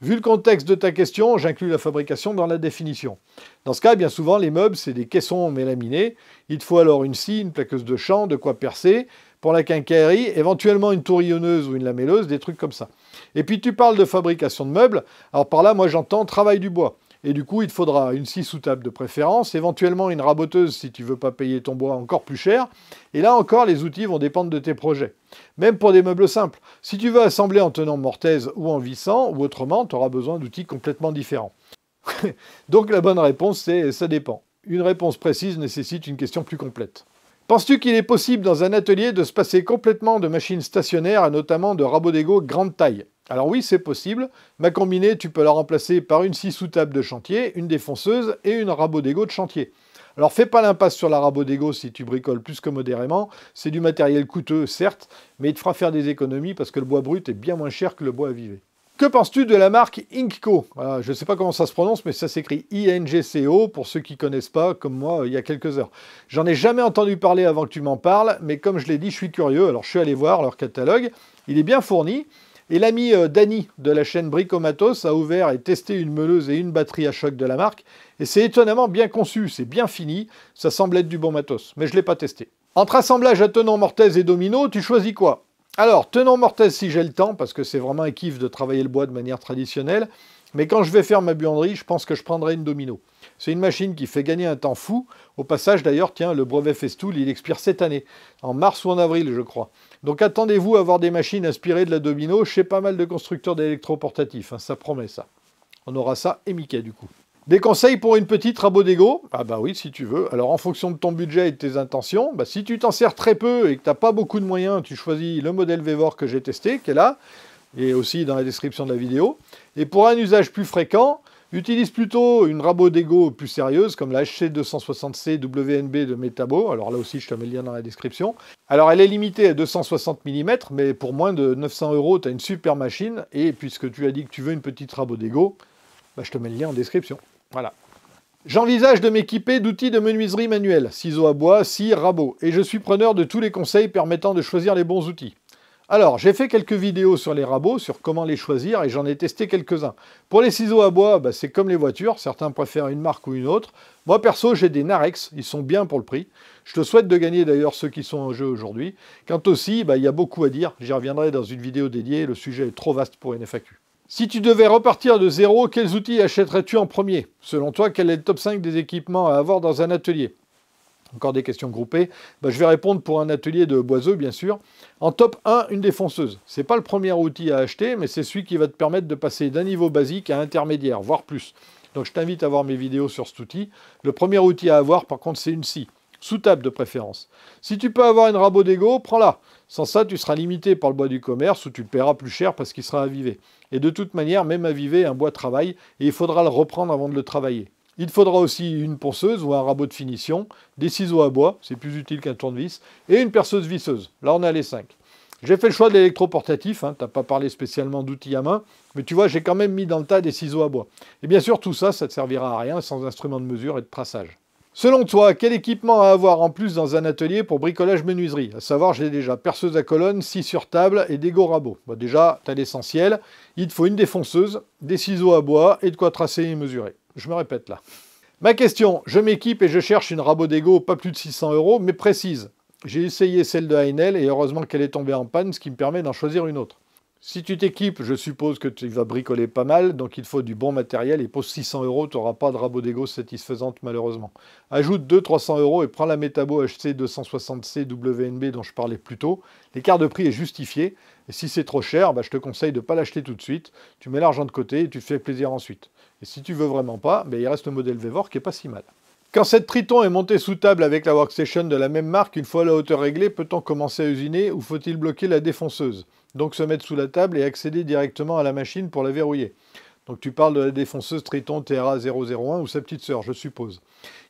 Vu le contexte de ta question, j'inclus la fabrication dans la définition. Dans ce cas, bien souvent, les meubles, c'est des caissons mélaminés. Il te faut alors une scie, une plaqueuse de champ, de quoi percer, pour la quincaillerie, éventuellement une tourillonneuse ou une lamelleuse, des trucs comme ça. Et puis tu parles de fabrication de meubles, alors par là, moi j'entends travail du bois. Et du coup, il te faudra une scie sous-table de préférence, éventuellement une raboteuse si tu veux pas payer ton bois encore plus cher. Et là encore, les outils vont dépendre de tes projets. Même pour des meubles simples. Si tu veux assembler en tenant mortaise ou en vissant, ou autrement, tu auras besoin d'outils complètement différents. Donc la bonne réponse, c'est ça dépend. Une réponse précise nécessite une question plus complète. Penses-tu qu'il est possible dans un atelier de se passer complètement de machines stationnaires et notamment de rabots d'égo grande taille Alors oui, c'est possible. Ma combinée, tu peux la remplacer par une scie sous table de chantier, une défonceuse et une rabot d'égo de chantier. Alors fais pas l'impasse sur la rabot d'égo si tu bricoles plus que modérément. C'est du matériel coûteux, certes, mais il te fera faire des économies parce que le bois brut est bien moins cher que le bois à que penses-tu de la marque Inkco Je ne sais pas comment ça se prononce, mais ça s'écrit I-N-G-C-O, pour ceux qui ne connaissent pas, comme moi, euh, il y a quelques heures. J'en ai jamais entendu parler avant que tu m'en parles, mais comme je l'ai dit, je suis curieux. Alors, je suis allé voir leur catalogue. Il est bien fourni. Et l'ami Dany euh, Danny de la chaîne Bricomatos a ouvert et testé une meuleuse et une batterie à choc de la marque. Et c'est étonnamment bien conçu, c'est bien fini. Ça semble être du bon matos, mais je ne l'ai pas testé. Entre assemblage à tenons, mortaise et domino, tu choisis quoi alors, tenons mortel si j'ai le temps, parce que c'est vraiment un kiff de travailler le bois de manière traditionnelle. Mais quand je vais faire ma buanderie, je pense que je prendrai une domino. C'est une machine qui fait gagner un temps fou. Au passage, d'ailleurs, tiens, le brevet Festool, il expire cette année, en mars ou en avril, je crois. Donc attendez-vous à avoir des machines inspirées de la domino chez pas mal de constructeurs d'électroportatifs. Hein, ça promet ça. On aura ça et Mickey, du coup. Des conseils pour une petite rabot d'ego Ah bah oui, si tu veux. Alors en fonction de ton budget et de tes intentions, bah, si tu t'en sers très peu et que tu n'as pas beaucoup de moyens, tu choisis le modèle Vevor que j'ai testé, qui est là, et aussi dans la description de la vidéo. Et pour un usage plus fréquent, utilise plutôt une rabot d'ego plus sérieuse, comme la HC260C WNB de Metabo. Alors là aussi, je te mets le lien dans la description. Alors elle est limitée à 260 mm, mais pour moins de 900 euros, tu as une super machine. Et puisque tu as dit que tu veux une petite rabot d'ego, bah, je te mets le lien en description. Voilà. J'envisage de m'équiper d'outils de menuiserie manuelle, ciseaux à bois, scie, rabot, et je suis preneur de tous les conseils permettant de choisir les bons outils. Alors, j'ai fait quelques vidéos sur les rabots, sur comment les choisir, et j'en ai testé quelques-uns. Pour les ciseaux à bois, bah, c'est comme les voitures, certains préfèrent une marque ou une autre. Moi, perso, j'ai des Narex, ils sont bien pour le prix. Je te souhaite de gagner d'ailleurs ceux qui sont en jeu aujourd'hui. Quant aussi, bah, il y a beaucoup à dire, j'y reviendrai dans une vidéo dédiée, le sujet est trop vaste pour une FAQ. Si tu devais repartir de zéro, quels outils achèterais-tu en premier Selon toi, quel est le top 5 des équipements à avoir dans un atelier Encore des questions groupées. Bah, je vais répondre pour un atelier de boiseux, bien sûr. En top 1, une défonceuse. Ce n'est pas le premier outil à acheter, mais c'est celui qui va te permettre de passer d'un niveau basique à intermédiaire, voire plus. Donc je t'invite à voir mes vidéos sur cet outil. Le premier outil à avoir, par contre, c'est une scie. Sous table de préférence. Si tu peux avoir une rabot d'ego, prends-la. Sans ça, tu seras limité par le bois du commerce ou tu le paieras plus cher parce qu'il sera avivé. Et de toute manière, même avivé, un bois travaille et il faudra le reprendre avant de le travailler. Il faudra aussi une ponceuse ou un rabot de finition, des ciseaux à bois, c'est plus utile qu'un tournevis, et une perceuse visseuse. Là, on a les cinq. J'ai fait le choix de l'électroportatif, hein, tu n'as pas parlé spécialement d'outils à main, mais tu vois, j'ai quand même mis dans le tas des ciseaux à bois. Et bien sûr, tout ça, ça ne te servira à rien sans instrument de mesure et de traçage. Selon toi, quel équipement à avoir en plus dans un atelier pour bricolage menuiserie À savoir, j'ai déjà perceuse à colonne, scie sur table et dégo rabot. Bah, déjà, tu as l'essentiel. Il te faut une défonceuse, des ciseaux à bois et de quoi tracer et mesurer. Je me répète là. Ma question, je m'équipe et je cherche une rabot dégo pas plus de 600 euros, mais précise. J'ai essayé celle de Heinel et heureusement qu'elle est tombée en panne, ce qui me permet d'en choisir une autre. Si tu t'équipes, je suppose que tu vas bricoler pas mal, donc il faut du bon matériel, et pour 600 euros, tu n'auras pas de rabot d'ego satisfaisante malheureusement. Ajoute 2 300 euros et prends la Metabo HC260C WNB dont je parlais plus tôt. L'écart de prix est justifié, et si c'est trop cher, bah, je te conseille de ne pas l'acheter tout de suite, tu mets l'argent de côté et tu te fais plaisir ensuite. Et si tu veux vraiment pas, bah, il reste le modèle Vevor qui est pas si mal. Quand cette Triton est montée sous table avec la workstation de la même marque, une fois la hauteur réglée, peut-on commencer à usiner ou faut-il bloquer la défonceuse donc se mettre sous la table et accéder directement à la machine pour la verrouiller. Donc tu parles de la défonceuse Triton TRA001 ou sa petite sœur, je suppose.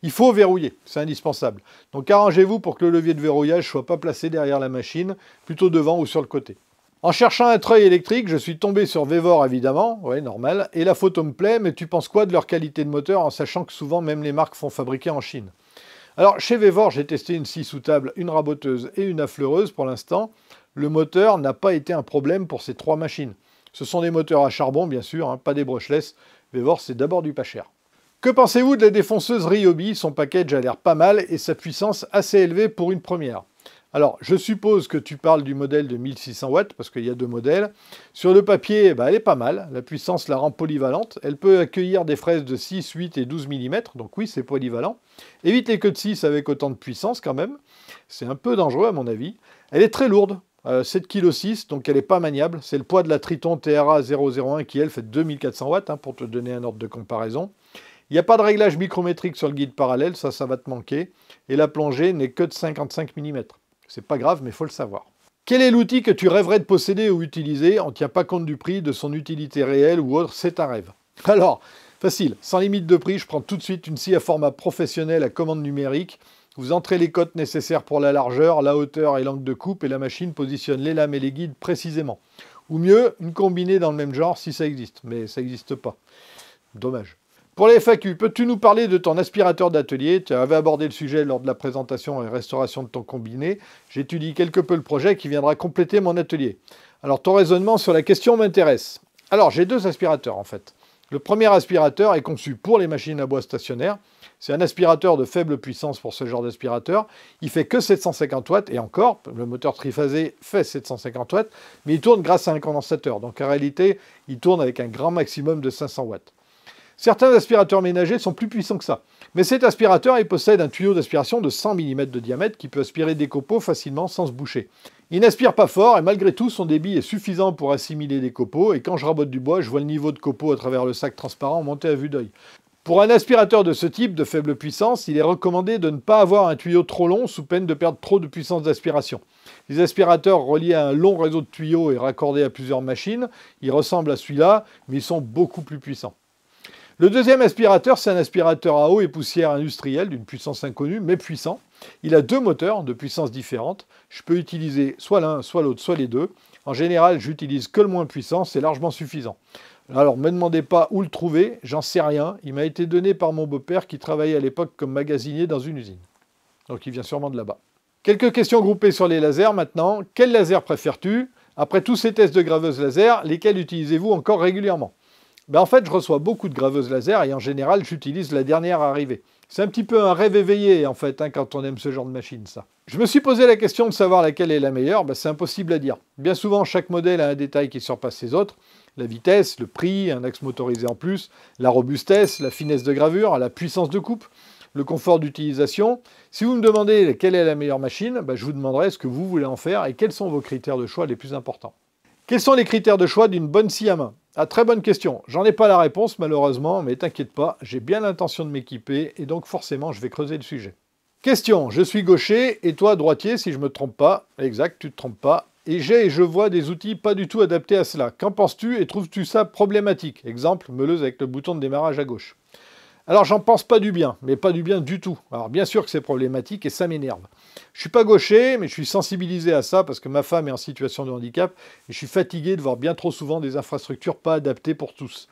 Il faut verrouiller, c'est indispensable. Donc arrangez-vous pour que le levier de verrouillage ne soit pas placé derrière la machine, plutôt devant ou sur le côté. En cherchant un treuil électrique, je suis tombé sur Vevor évidemment, ouais normal, et la photo me plaît, mais tu penses quoi de leur qualité de moteur en sachant que souvent même les marques font fabriquer en Chine Alors chez Vevor, j'ai testé une scie sous table, une raboteuse et une affleureuse pour l'instant le moteur n'a pas été un problème pour ces trois machines. Ce sont des moteurs à charbon, bien sûr, hein, pas des brushless. voir c'est d'abord du pas cher. Que pensez-vous de la défonceuse Ryobi Son package a l'air pas mal et sa puissance assez élevée pour une première. Alors, je suppose que tu parles du modèle de 1600 watts, parce qu'il y a deux modèles. Sur le papier, bah, elle est pas mal. La puissance la rend polyvalente. Elle peut accueillir des fraises de 6, 8 et 12 mm, donc oui, c'est polyvalent. Évite les de 6 avec autant de puissance quand même. C'est un peu dangereux à mon avis. Elle est très lourde, 7 7,6 6, donc elle n'est pas maniable. C'est le poids de la Triton TRA 001 qui, elle, fait 2400 watts, hein, pour te donner un ordre de comparaison. Il n'y a pas de réglage micrométrique sur le guide parallèle, ça, ça va te manquer. Et la plongée n'est que de 55 mm. C'est pas grave, mais faut le savoir. Quel est l'outil que tu rêverais de posséder ou utiliser On ne tient pas compte du prix, de son utilité réelle ou autre, c'est un rêve. Alors, facile, sans limite de prix, je prends tout de suite une scie à format professionnel à commande numérique vous entrez les cotes nécessaires pour la largeur, la hauteur et l'angle de coupe et la machine positionne les lames et les guides précisément. Ou mieux, une combinée dans le même genre si ça existe, mais ça n'existe pas. Dommage. Pour les FAQ, peux-tu nous parler de ton aspirateur d'atelier Tu avais abordé le sujet lors de la présentation et restauration de ton combiné. J'étudie quelque peu le projet qui viendra compléter mon atelier. Alors ton raisonnement sur la question m'intéresse. Alors j'ai deux aspirateurs en fait. Le premier aspirateur est conçu pour les machines à bois stationnaires c'est un aspirateur de faible puissance pour ce genre d'aspirateur. Il fait que 750 watts, et encore, le moteur triphasé fait 750 watts, mais il tourne grâce à un condensateur. Donc en réalité, il tourne avec un grand maximum de 500 watts. Certains aspirateurs ménagers sont plus puissants que ça. Mais cet aspirateur, il possède un tuyau d'aspiration de 100 mm de diamètre qui peut aspirer des copeaux facilement sans se boucher. Il n'aspire pas fort et malgré tout, son débit est suffisant pour assimiler des copeaux et quand je rabote du bois, je vois le niveau de copeaux à travers le sac transparent monter à vue d'œil. Pour un aspirateur de ce type, de faible puissance, il est recommandé de ne pas avoir un tuyau trop long sous peine de perdre trop de puissance d'aspiration. Les aspirateurs reliés à un long réseau de tuyaux et raccordés à plusieurs machines, ils ressemblent à celui-là, mais ils sont beaucoup plus puissants. Le deuxième aspirateur, c'est un aspirateur à eau et poussière industrielle d'une puissance inconnue, mais puissant. Il a deux moteurs de puissance différentes. Je peux utiliser soit l'un, soit l'autre, soit les deux. En général, j'utilise que le moins puissant, c'est largement suffisant. Alors, ne me demandez pas où le trouver, j'en sais rien. Il m'a été donné par mon beau-père qui travaillait à l'époque comme magasinier dans une usine. Donc, il vient sûrement de là-bas. Quelques questions groupées sur les lasers maintenant. Quel laser préfères-tu Après tous ces tests de graveuses laser, lesquels utilisez-vous encore régulièrement ben, En fait, je reçois beaucoup de graveuses laser et en général, j'utilise la dernière arrivée. C'est un petit peu un rêve éveillé en fait hein, quand on aime ce genre de machine ça. Je me suis posé la question de savoir laquelle est la meilleure, ben, c'est impossible à dire. Bien souvent chaque modèle a un détail qui surpasse les autres, la vitesse, le prix, un axe motorisé en plus, la robustesse, la finesse de gravure, la puissance de coupe, le confort d'utilisation. Si vous me demandez quelle est la meilleure machine, bah, je vous demanderai ce que vous voulez en faire et quels sont vos critères de choix les plus importants. Quels sont les critères de choix d'une bonne scie à main ah, Très bonne question. J'en ai pas la réponse malheureusement, mais t'inquiète pas, j'ai bien l'intention de m'équiper et donc forcément je vais creuser le sujet. Question, je suis gaucher et toi droitier si je me trompe pas. Exact, tu te trompes pas et j'ai et je vois des outils pas du tout adaptés à cela. Qu'en penses-tu et trouves-tu ça problématique Exemple, meuleuse avec le bouton de démarrage à gauche. Alors j'en pense pas du bien, mais pas du bien du tout. Alors bien sûr que c'est problématique et ça m'énerve. Je suis pas gaucher, mais je suis sensibilisé à ça parce que ma femme est en situation de handicap et je suis fatigué de voir bien trop souvent des infrastructures pas adaptées pour tous.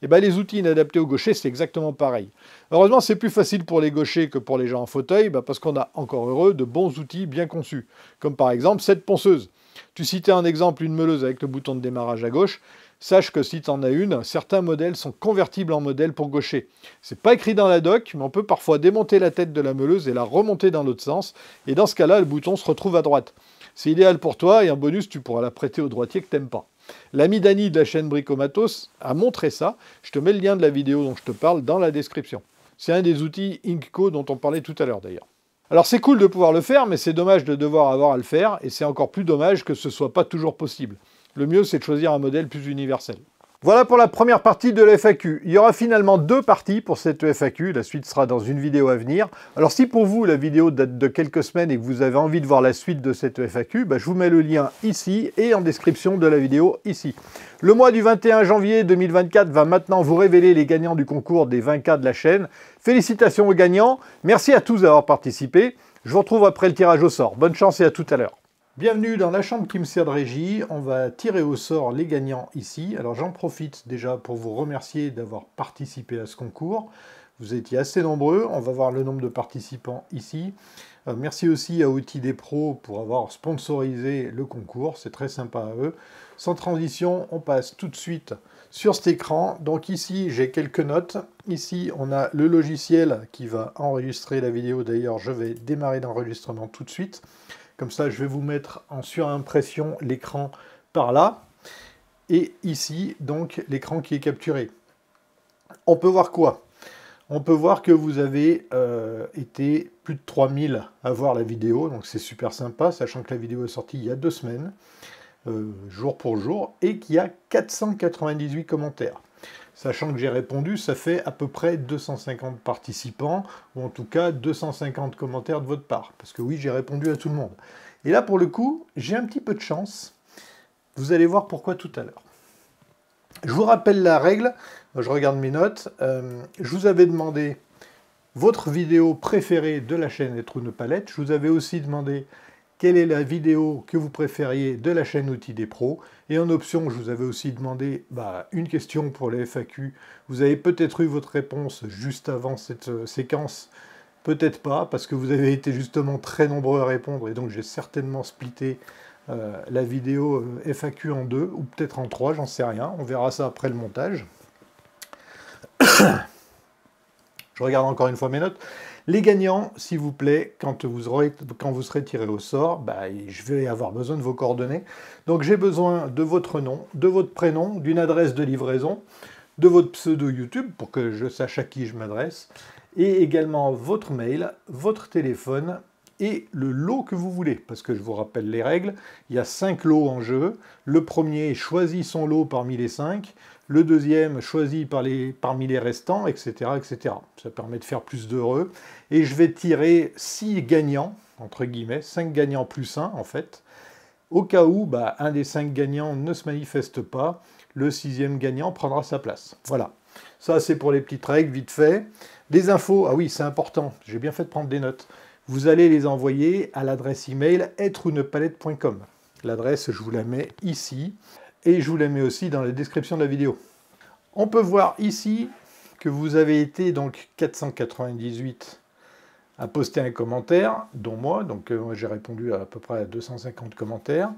Et eh bien, les outils inadaptés aux gauchers, c'est exactement pareil. Heureusement, c'est plus facile pour les gauchers que pour les gens en fauteuil, bah, parce qu'on a encore heureux de bons outils bien conçus, comme par exemple cette ponceuse. Tu citais un exemple une meuleuse avec le bouton de démarrage à gauche. Sache que si tu en as une, certains modèles sont convertibles en modèles pour gaucher. C'est pas écrit dans la doc, mais on peut parfois démonter la tête de la meuleuse et la remonter dans l'autre sens, et dans ce cas-là, le bouton se retrouve à droite. C'est idéal pour toi, et en bonus, tu pourras la prêter au droitier que t'aimes pas. L'ami Dani de la chaîne Bricomatos a montré ça, je te mets le lien de la vidéo dont je te parle dans la description. C'est un des outils Inco dont on parlait tout à l'heure d'ailleurs. Alors c'est cool de pouvoir le faire, mais c'est dommage de devoir avoir à le faire, et c'est encore plus dommage que ce ne soit pas toujours possible. Le mieux, c'est de choisir un modèle plus universel. Voilà pour la première partie de la Il y aura finalement deux parties pour cette FAQ, la suite sera dans une vidéo à venir. Alors si pour vous la vidéo date de quelques semaines et que vous avez envie de voir la suite de cette FAQ, bah, je vous mets le lien ici et en description de la vidéo ici. Le mois du 21 janvier 2024 va maintenant vous révéler les gagnants du concours des 20K de la chaîne. Félicitations aux gagnants, merci à tous d'avoir participé. Je vous retrouve après le tirage au sort. Bonne chance et à tout à l'heure. Bienvenue dans la chambre qui me sert de régie. On va tirer au sort les gagnants ici. Alors j'en profite déjà pour vous remercier d'avoir participé à ce concours. Vous étiez assez nombreux. On va voir le nombre de participants ici. Euh, merci aussi à Outils des Pros pour avoir sponsorisé le concours. C'est très sympa à eux. Sans transition, on passe tout de suite sur cet écran. Donc ici, j'ai quelques notes. Ici, on a le logiciel qui va enregistrer la vidéo. D'ailleurs, je vais démarrer l'enregistrement tout de suite. Comme ça, je vais vous mettre en surimpression l'écran par là. Et ici, donc, l'écran qui est capturé. On peut voir quoi On peut voir que vous avez euh, été plus de 3000 à voir la vidéo. Donc, c'est super sympa, sachant que la vidéo est sortie il y a deux semaines, euh, jour pour jour, et qu'il y a 498 commentaires. Sachant que j'ai répondu, ça fait à peu près 250 participants, ou en tout cas 250 commentaires de votre part. Parce que oui, j'ai répondu à tout le monde. Et là, pour le coup, j'ai un petit peu de chance. Vous allez voir pourquoi tout à l'heure. Je vous rappelle la règle, je regarde mes notes. Euh, je vous avais demandé votre vidéo préférée de la chaîne Être de palette. Je vous avais aussi demandé quelle est la vidéo que vous préfériez de la chaîne Outils des Pros. Et en option, je vous avais aussi demandé bah, une question pour les FAQ. Vous avez peut-être eu votre réponse juste avant cette euh, séquence, peut-être pas, parce que vous avez été justement très nombreux à répondre, et donc j'ai certainement splitté euh, la vidéo euh, FAQ en deux, ou peut-être en trois, j'en sais rien, on verra ça après le montage. je regarde encore une fois mes notes. Les gagnants, s'il vous plaît, quand vous, serez tiré au sort, bah, je vais avoir besoin de vos coordonnées. Donc j'ai besoin de votre nom, de votre prénom, d'une adresse de livraison, de votre pseudo YouTube pour que je sache à qui je m'adresse, et également votre mail, votre téléphone et le lot que vous voulez. Parce que je vous rappelle les règles, il y a 5 lots en jeu. Le premier choisit son lot parmi les 5 le deuxième choisi parmi les restants, etc., etc. Ça permet de faire plus d'heureux. Et je vais tirer 6 gagnants, entre guillemets, 5 gagnants plus 1 en fait. Au cas où bah, un des 5 gagnants ne se manifeste pas, le sixième gagnant prendra sa place. Voilà. Ça c'est pour les petites règles, vite fait. Des infos, ah oui, c'est important, j'ai bien fait de prendre des notes. Vous allez les envoyer à l'adresse email être L'adresse, je vous la mets ici et je vous la mets aussi dans la description de la vidéo. On peut voir ici que vous avez été donc 498 à poster un commentaire, dont moi, donc euh, j'ai répondu à, à, peu près 250 commentaires.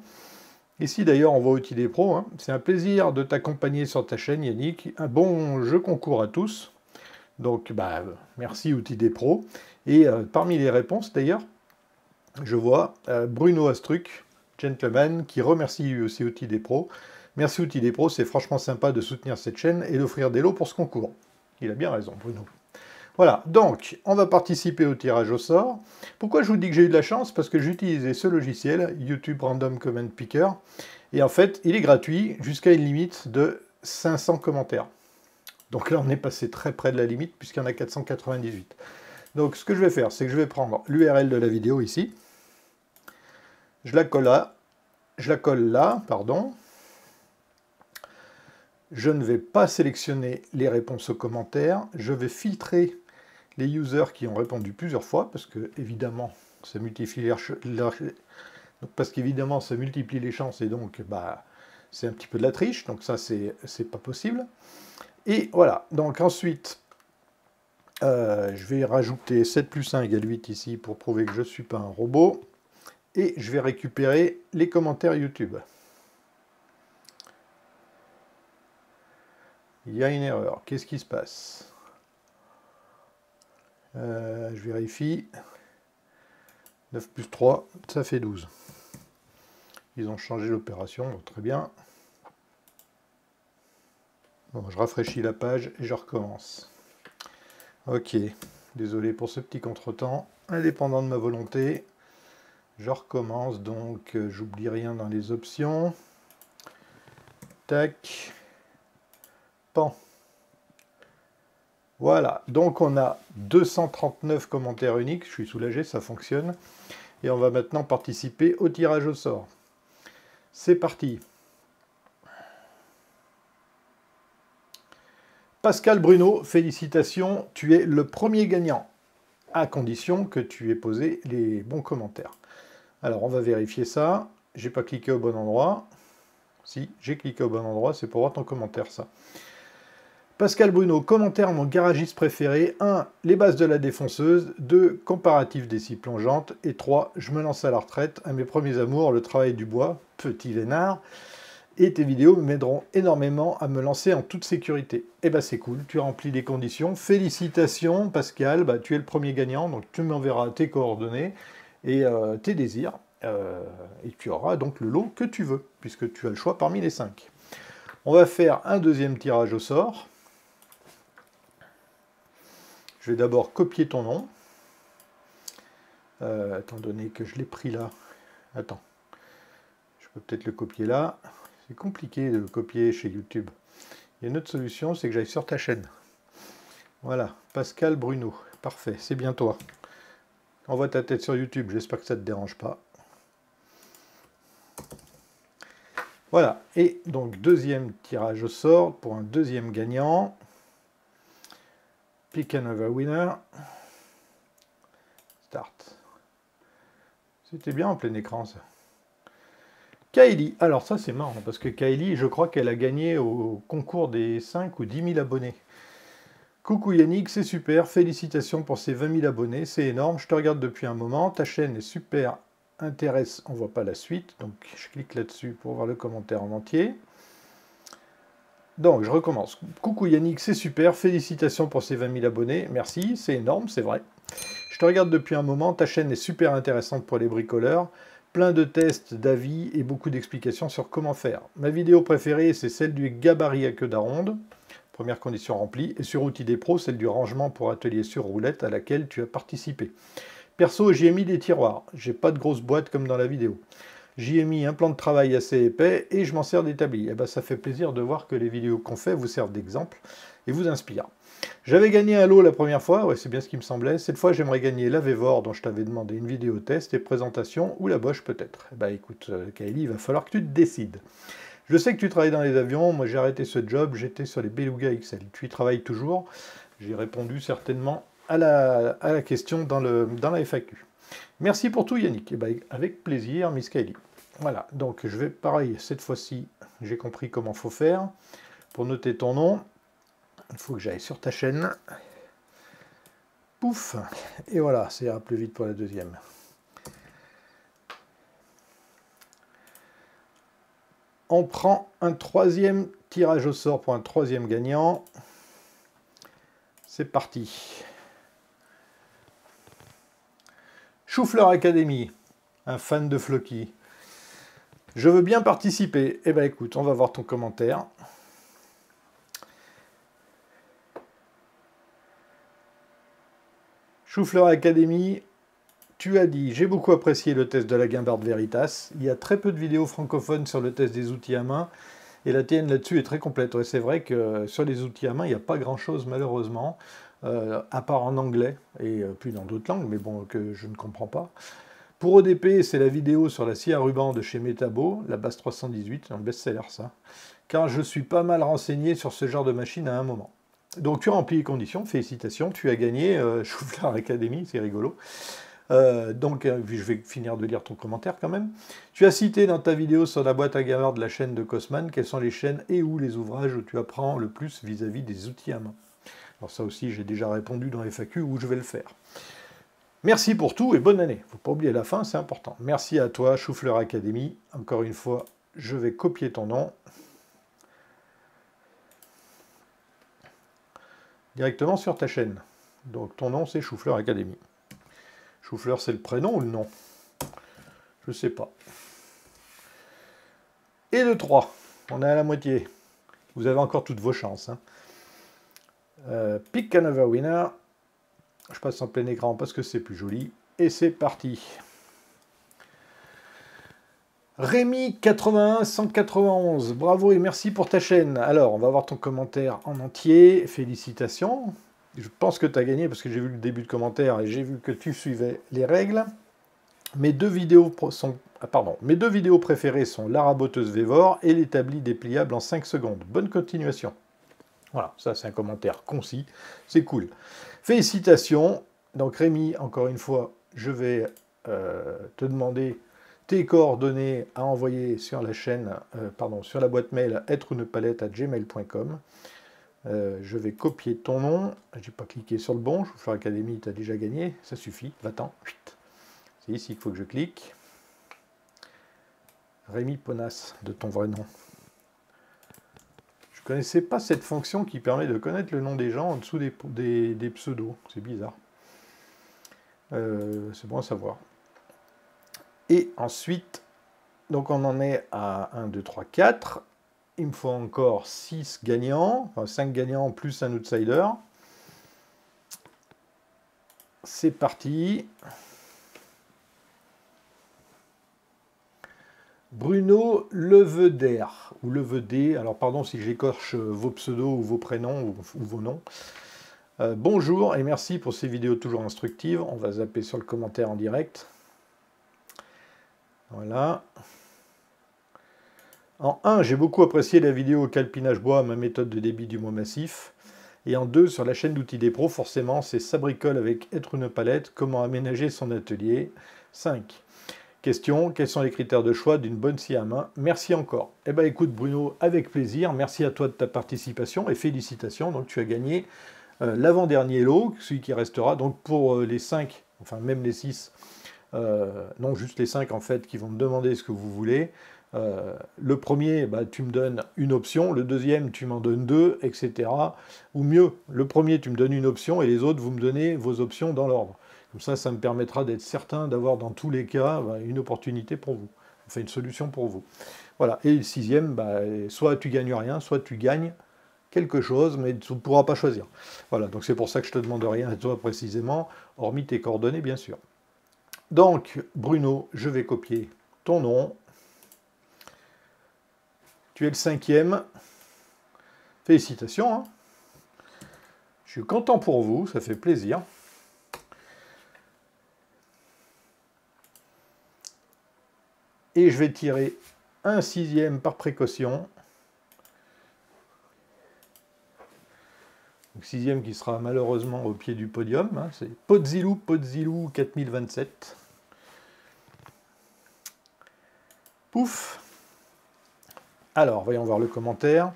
Ici d'ailleurs on voit outil des pros, hein. c'est un plaisir de t'accompagner sur ta chaîne Yannick, un bon jeu concours à tous. Donc bah, merci outil des pros. Et euh, parmi les réponses d'ailleurs, je vois euh, Bruno Astruc, gentleman, qui remercie aussi outil des pros. Merci Outil des Pros, c'est franchement sympa de soutenir cette chaîne et d'offrir des lots pour ce concours. Il a bien raison, Bruno. Voilà, donc on va participer au tirage au sort. Pourquoi je vous dis que j'ai eu de la chance Parce que j'utilisais ce logiciel, YouTube Random Comment Picker, et en fait il est gratuit jusqu'à une limite de 500 commentaires. Donc là on est passé très près de la limite puisqu'il y en a 498. Donc ce que je vais faire, c'est que je vais prendre l'URL de la vidéo ici, je la colle là, je la colle là, pardon, je ne vais pas sélectionner les réponses aux commentaires. Je vais filtrer les users qui ont répondu plusieurs fois, parce que évidemment, ça multiplie parce qu'évidemment, ça multiplie les chances et donc bah, c'est un petit peu de la triche, donc ça, c'est pas possible. Et voilà, donc ensuite, euh, je vais rajouter 7 plus 1 égale 8 ici pour prouver que je ne suis pas un robot. Et je vais récupérer les commentaires YouTube. Il y a une erreur. Qu'est-ce qui se passe euh, Je vérifie. 9 plus 3, ça fait 12. Ils ont changé l'opération, très bien. je rafraîchis la page et je recommence. Ok, désolé pour ce petit contretemps. Indépendant de ma volonté, je recommence donc, euh, j'oublie rien dans les options. Tac. Voilà, donc on a 239 commentaires uniques, je suis soulagé, ça fonctionne. Et on va maintenant participer au tirage au sort. C'est parti. Pascal Bruno, félicitations, tu es le premier gagnant, à condition que tu aies posé les bons commentaires. Alors on va vérifier ça. J'ai pas cliqué au bon endroit. Si, j'ai cliqué au bon endroit, c'est pour voir ton commentaire ça. Pascal Bruno, commentaire mon garagiste préféré. 1. Les bases de la défonceuse. 2. Comparatif des scies plongeantes. Et 3. Je me lance à la retraite. À mes premiers amours, le travail du bois. Petit lénard. Et tes vidéos m'aideront énormément à me lancer en toute sécurité. Eh bien c'est cool, tu remplis les conditions. Félicitations Pascal, bah, tu es le premier gagnant, donc tu m'enverras tes coordonnées et euh, tes désirs. Euh, et tu auras donc le lot que tu veux, puisque tu as le choix parmi les 5. On va faire un deuxième tirage au sort. Je vais d'abord copier ton nom. Euh, étant donné que je l'ai pris là. Attends. Je peux peut-être le copier là. C'est compliqué de le copier chez YouTube. Il y a une autre solution, c'est que j'aille sur ta chaîne. Voilà, Pascal Bruno. Parfait, c'est bien toi. Envoie ta tête sur YouTube, j'espère que ça ne te dérange pas. Voilà, et donc deuxième tirage au sort pour un deuxième gagnant. Pick another winner. Start. C'était bien en plein écran ça. Kylie, alors ça c'est marrant parce que Kylie, je crois qu'elle a gagné au concours des 5 ou 10 000 abonnés. Coucou Yannick, c'est super, félicitations pour ces 20 000 abonnés, c'est énorme, je te regarde depuis un moment, ta chaîne est super, intéressante. on voit pas la suite, donc je clique là-dessus pour voir le commentaire en entier. Donc, je recommence. Coucou Yannick, c'est super. Félicitations pour ces 20 000 abonnés. Merci, c'est énorme, c'est vrai. Je te regarde depuis un moment. Ta chaîne est super intéressante pour les bricoleurs. Plein de tests, d'avis et beaucoup d'explications sur comment faire. Ma vidéo préférée, c'est celle du gabarit à queue d'aronde. Première condition remplie. Et sur outil des Pros, celle du rangement pour atelier sur roulette à laquelle tu as participé. Perso, j'y ai mis des tiroirs. J'ai pas de grosses boîtes comme dans la vidéo j'y ai mis un plan de travail assez épais et je m'en sers d'établi. Et eh ben, ça fait plaisir de voir que les vidéos qu'on fait vous servent d'exemple et vous inspirent. J'avais gagné un lot la première fois, ouais, c'est bien ce qui me semblait. Cette fois, j'aimerais gagner la Vévor dont je t'avais demandé une vidéo test et présentation, ou la Bosch peut-être. Bah ben, écoute, euh, Kylie, il va falloir que tu te décides. Je sais que tu travailles dans les avions, moi j'ai arrêté ce job, j'étais sur les Beluga XL. Tu y travailles toujours J'ai répondu certainement à la, à la question dans, le, dans la FAQ. Merci pour tout Yannick, et eh ben, avec plaisir Miss Kylie. Voilà, donc je vais pareil, cette fois-ci, j'ai compris comment faut faire. Pour noter ton nom, il faut que j'aille sur ta chaîne. Pouf Et voilà, ça ira plus vite pour la deuxième. On prend un troisième tirage au sort pour un troisième gagnant. C'est parti. Choufleur Academy, un fan de Floki. Je veux bien participer. Eh bien, écoute, on va voir ton commentaire. Choufleur Academy, tu as dit J'ai beaucoup apprécié le test de la guimbarde Veritas. Il y a très peu de vidéos francophones sur le test des outils à main. Et la tienne là-dessus est très complète. c'est vrai que sur les outils à main, il n'y a pas grand-chose malheureusement, euh, à part en anglais et euh, puis dans d'autres langues, mais bon, que je ne comprends pas. Pour ODP, c'est la vidéo sur la scie à ruban de chez Metabo, la base 318, un best-seller ça, car je suis pas mal renseigné sur ce genre de machine à un moment. Donc tu remplis les conditions, félicitations, tu as gagné euh, Academy, c'est rigolo. Euh, donc euh, je vais finir de lire ton commentaire quand même. Tu as cité dans ta vidéo sur la boîte à gamards de la chaîne de Cosman quelles sont les chaînes et où les ouvrages où tu apprends le plus vis-à-vis des outils à main. Alors ça aussi j'ai déjà répondu dans FAQ où je vais le faire. Merci pour tout et bonne année. Faut pas oublier la fin, c'est important. Merci à toi, Choufleur Academy. Encore une fois, je vais copier ton nom. Directement sur ta chaîne. Donc ton nom, c'est Choufleur Academy. Choufleur, c'est le prénom ou le nom Je ne sais pas. Et de 3. On est à la moitié. Vous avez encore toutes vos chances. Hein. Euh, pick another winner. Je passe en plein écran parce que c'est plus joli. Et c'est parti. Rémi 81 191, bravo et merci pour ta chaîne. Alors, on va voir ton commentaire en entier. Félicitations. Je pense que tu as gagné parce que j'ai vu le début de commentaire et j'ai vu que tu suivais les règles. Mes deux vidéos sont ah, pardon, mes deux vidéos préférées sont la raboteuse Vévor et l'établi dépliable en 5 secondes. Bonne continuation. Voilà, ça c'est un commentaire concis, c'est cool. Félicitations. Donc Rémi, encore une fois, je vais euh, te demander tes coordonnées à envoyer sur la chaîne, euh, pardon, sur la boîte mail être une palette à gmail.com. Euh, je vais copier ton nom. je n'ai pas cliqué sur le bon. je vous Académie, tu as déjà gagné. Ça suffit. Va-t'en. C'est ici qu'il faut que je clique. Rémi Ponas, de ton vrai nom connaissais pas cette fonction qui permet de connaître le nom des gens en dessous des, des, pseudos. C'est bizarre. Euh, c'est bon à savoir. Et ensuite, donc on en est à 1, 2, 3, 4. Il me faut encore 6 gagnants, 5 gagnants plus un outsider. C'est parti. Bruno Leveder, ou Levedé, alors pardon si j'écorche euh, vos pseudos ou vos prénoms ou, vos noms. Euh, bonjour et merci pour ces vidéos toujours instructives. On va zapper sur le commentaire en direct. Voilà. En 1, j'ai beaucoup apprécié la vidéo calpinage bois, ma méthode de débit du mois massif. Et en 2, sur la chaîne d'outils des pros, forcément, c'est sabricole avec être une palette, comment aménager son atelier. 5. Question, quels sont les critères de choix d'une bonne scie à main Merci encore. Eh bien écoute Bruno, avec plaisir, merci à toi de ta participation et félicitations, donc tu as gagné euh, l'avant-dernier lot, celui qui restera donc pour euh, les 5, enfin même les 6, euh, non juste les 5 en fait, qui vont me demander ce que vous voulez. le premier, bah, tu me donnes une option, le deuxième, tu m'en donnes deux, etc. Ou mieux, le premier, tu me donnes une option et les autres, vous me donnez vos options dans l'ordre. Comme ça, ça me permettra d'être certain d'avoir dans tous les cas bah, une opportunité pour vous, enfin une solution pour vous. Voilà. Et le sixième, bah, soit tu gagnes rien, soit tu gagnes quelque chose, mais tu ne pourras pas choisir. Voilà, donc c'est pour ça que je te demande rien à toi précisément, hormis tes coordonnées, bien sûr. Donc, Bruno, je vais copier ton nom. Tu es le cinquième. Félicitations. Hein. Je suis content pour vous, ça fait plaisir. et je vais tirer un sixième par précaution. sixième qui sera malheureusement au pied du podium, hein, c'est Podzilou Podzilou 4027. Pouf Alors, voyons voir le commentaire.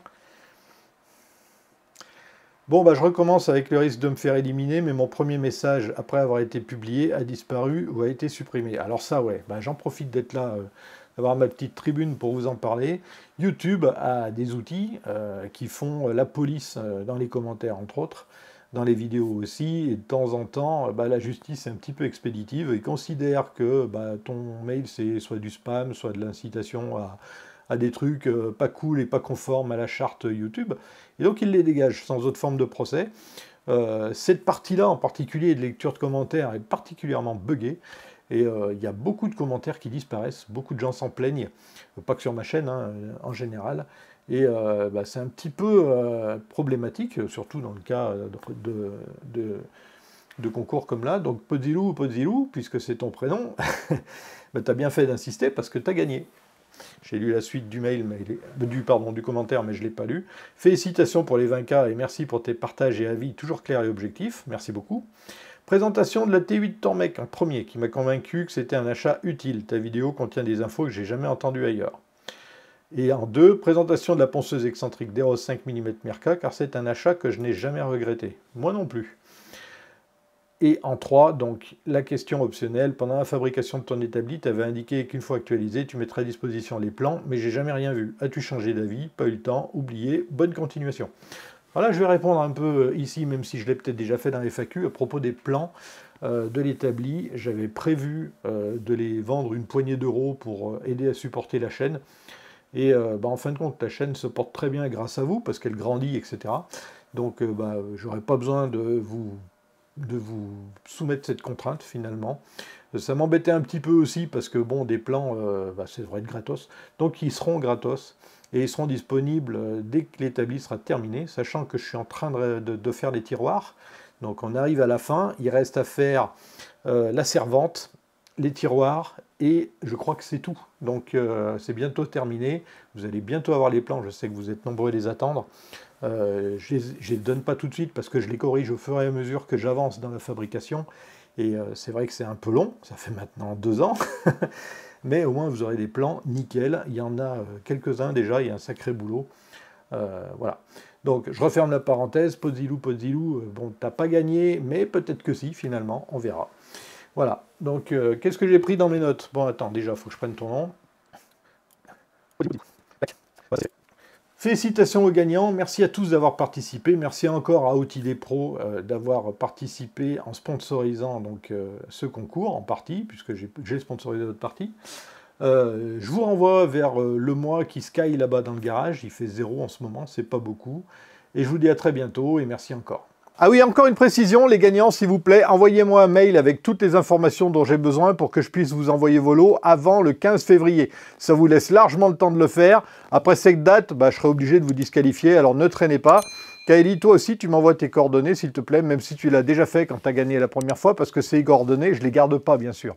Bon, bah, je recommence avec le risque de me faire éliminer, mais mon premier message, après avoir été publié, a disparu ou a été supprimé. Alors ça, ouais, bah, j'en profite d'être là, euh, d'avoir ma petite tribune pour vous en parler. YouTube a des outils euh, qui font euh, la police dans les commentaires, entre autres, dans les vidéos aussi, et de temps en temps, bah, la justice est un petit peu expéditive et considère que bah, ton mail, c'est soit du spam, soit de l'incitation à à des trucs euh, pas cool et pas conformes à la charte YouTube. Et donc il les dégage sans autre forme de procès. Euh, cette partie-là en particulier de lecture de commentaires est particulièrement buggée. Et euh, il y a beaucoup de commentaires qui disparaissent, beaucoup de gens s'en plaignent, pas que sur ma chaîne, hein, en général. Et bah, c'est un petit peu problématique, surtout dans le cas de, concours comme là. Donc Podzilou Podzilou, puisque c'est ton prénom, mais bah, tu as bien fait d'insister parce que tu as gagné. J'ai lu la suite du mail, euh, du, pardon, du commentaire, mais je ne l'ai pas lu. Félicitations pour les 20K et merci pour tes partages et avis toujours clairs et objectifs. Merci beaucoup. Présentation de la T8 Tormec, un premier qui m'a convaincu que c'était un achat utile. Ta vidéo contient des infos que j'ai jamais entendues ailleurs. Et en deux, présentation de la ponceuse excentrique d'Eros 5 mm Merca, car c'est un achat que je n'ai jamais regretté. Moi non plus. Et en 3, donc la question optionnelle, pendant la fabrication de ton établi, tu avais indiqué qu'une fois actualisé, tu mettrais à disposition les plans, mais j'ai jamais rien vu. As-tu changé d'avis Pas eu le temps, oublié, bonne continuation. Voilà, je vais répondre un peu euh, ici, même si je l'ai peut-être déjà fait dans les FAQ, à propos des plans euh, de l'établi. J'avais prévu euh, de les vendre une poignée d'euros pour aider à supporter la chaîne. Et bah, en fin de compte, la chaîne se porte très bien grâce à vous, parce qu'elle grandit, etc. Donc, je bah, j'aurais pas besoin de vous de vous soumettre cette contrainte finalement. Ça m'embêtait un petit peu aussi parce que bon, des plans, euh, bah, ça c'est vrai être gratos. Donc ils seront gratos et ils seront disponibles euh, dès que l'établi sera terminé, sachant que je suis en train de, faire les tiroirs. Donc on arrive à la fin, il reste à faire euh, la servante, les tiroirs et je crois que c'est tout. Donc euh, c'est bientôt terminé. Vous allez bientôt avoir les plans. Je sais que vous êtes nombreux à les attendre. Euh, je ne les, donne pas tout de suite parce que je les corrige au fur et à mesure que j'avance dans la fabrication. Et euh, c'est vrai que c'est un peu long. Ça fait maintenant deux ans. Mais au moins vous aurez des plans nickel. Il y en a quelques-uns déjà. Il y a un sacré boulot. voilà. Donc je referme la parenthèse, Podzilou, Podzilou, bon, t'as pas gagné, mais peut-être que si, finalement, on verra. Voilà, donc euh, qu'est-ce que j'ai pris dans mes notes Bon, attends, déjà, il faut que je prenne ton nom. Félicitations aux gagnants, merci à tous d'avoir participé, merci encore à OTD Pro euh, d'avoir participé en sponsorisant donc, euh, ce concours en partie, puisque j'ai sponsorisé votre partie. je vous renvoie vers le mois qui sky là-bas dans le garage, il fait zéro en ce moment, c'est pas beaucoup. Et je vous dis à très bientôt et merci encore. Ah oui, encore une précision, les gagnants, s'il vous plaît, envoyez-moi un mail avec toutes les informations dont j'ai besoin pour que je puisse vous envoyer vos lots avant le 15 février. Ça vous laisse largement le temps de le faire. Après cette date, bah, je serai obligé de vous disqualifier, alors ne traînez pas. Kaeli, toi aussi, tu m'envoies tes coordonnées, s'il te plaît, même si tu l'as déjà fait quand tu as gagné la première fois, parce que ces coordonnées, je ne les garde pas, bien sûr.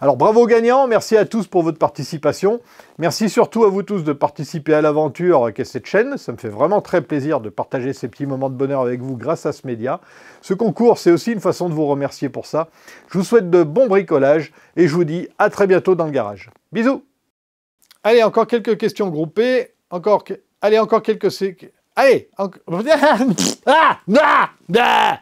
Alors bravo gagnant, merci à tous pour votre participation. Merci surtout à vous tous de participer à l'aventure qu'est cette chaîne. Ça me fait vraiment très plaisir de partager ces petits moments de bonheur avec vous grâce à ce média. Ce concours, c'est aussi une façon de vous remercier pour ça. Je vous souhaite de bons bricolages et je vous dis à très bientôt dans le garage. Bisous Allez, encore quelques questions groupées. Encore... Allez, encore quelques... Allez ah, ah, ah, ah.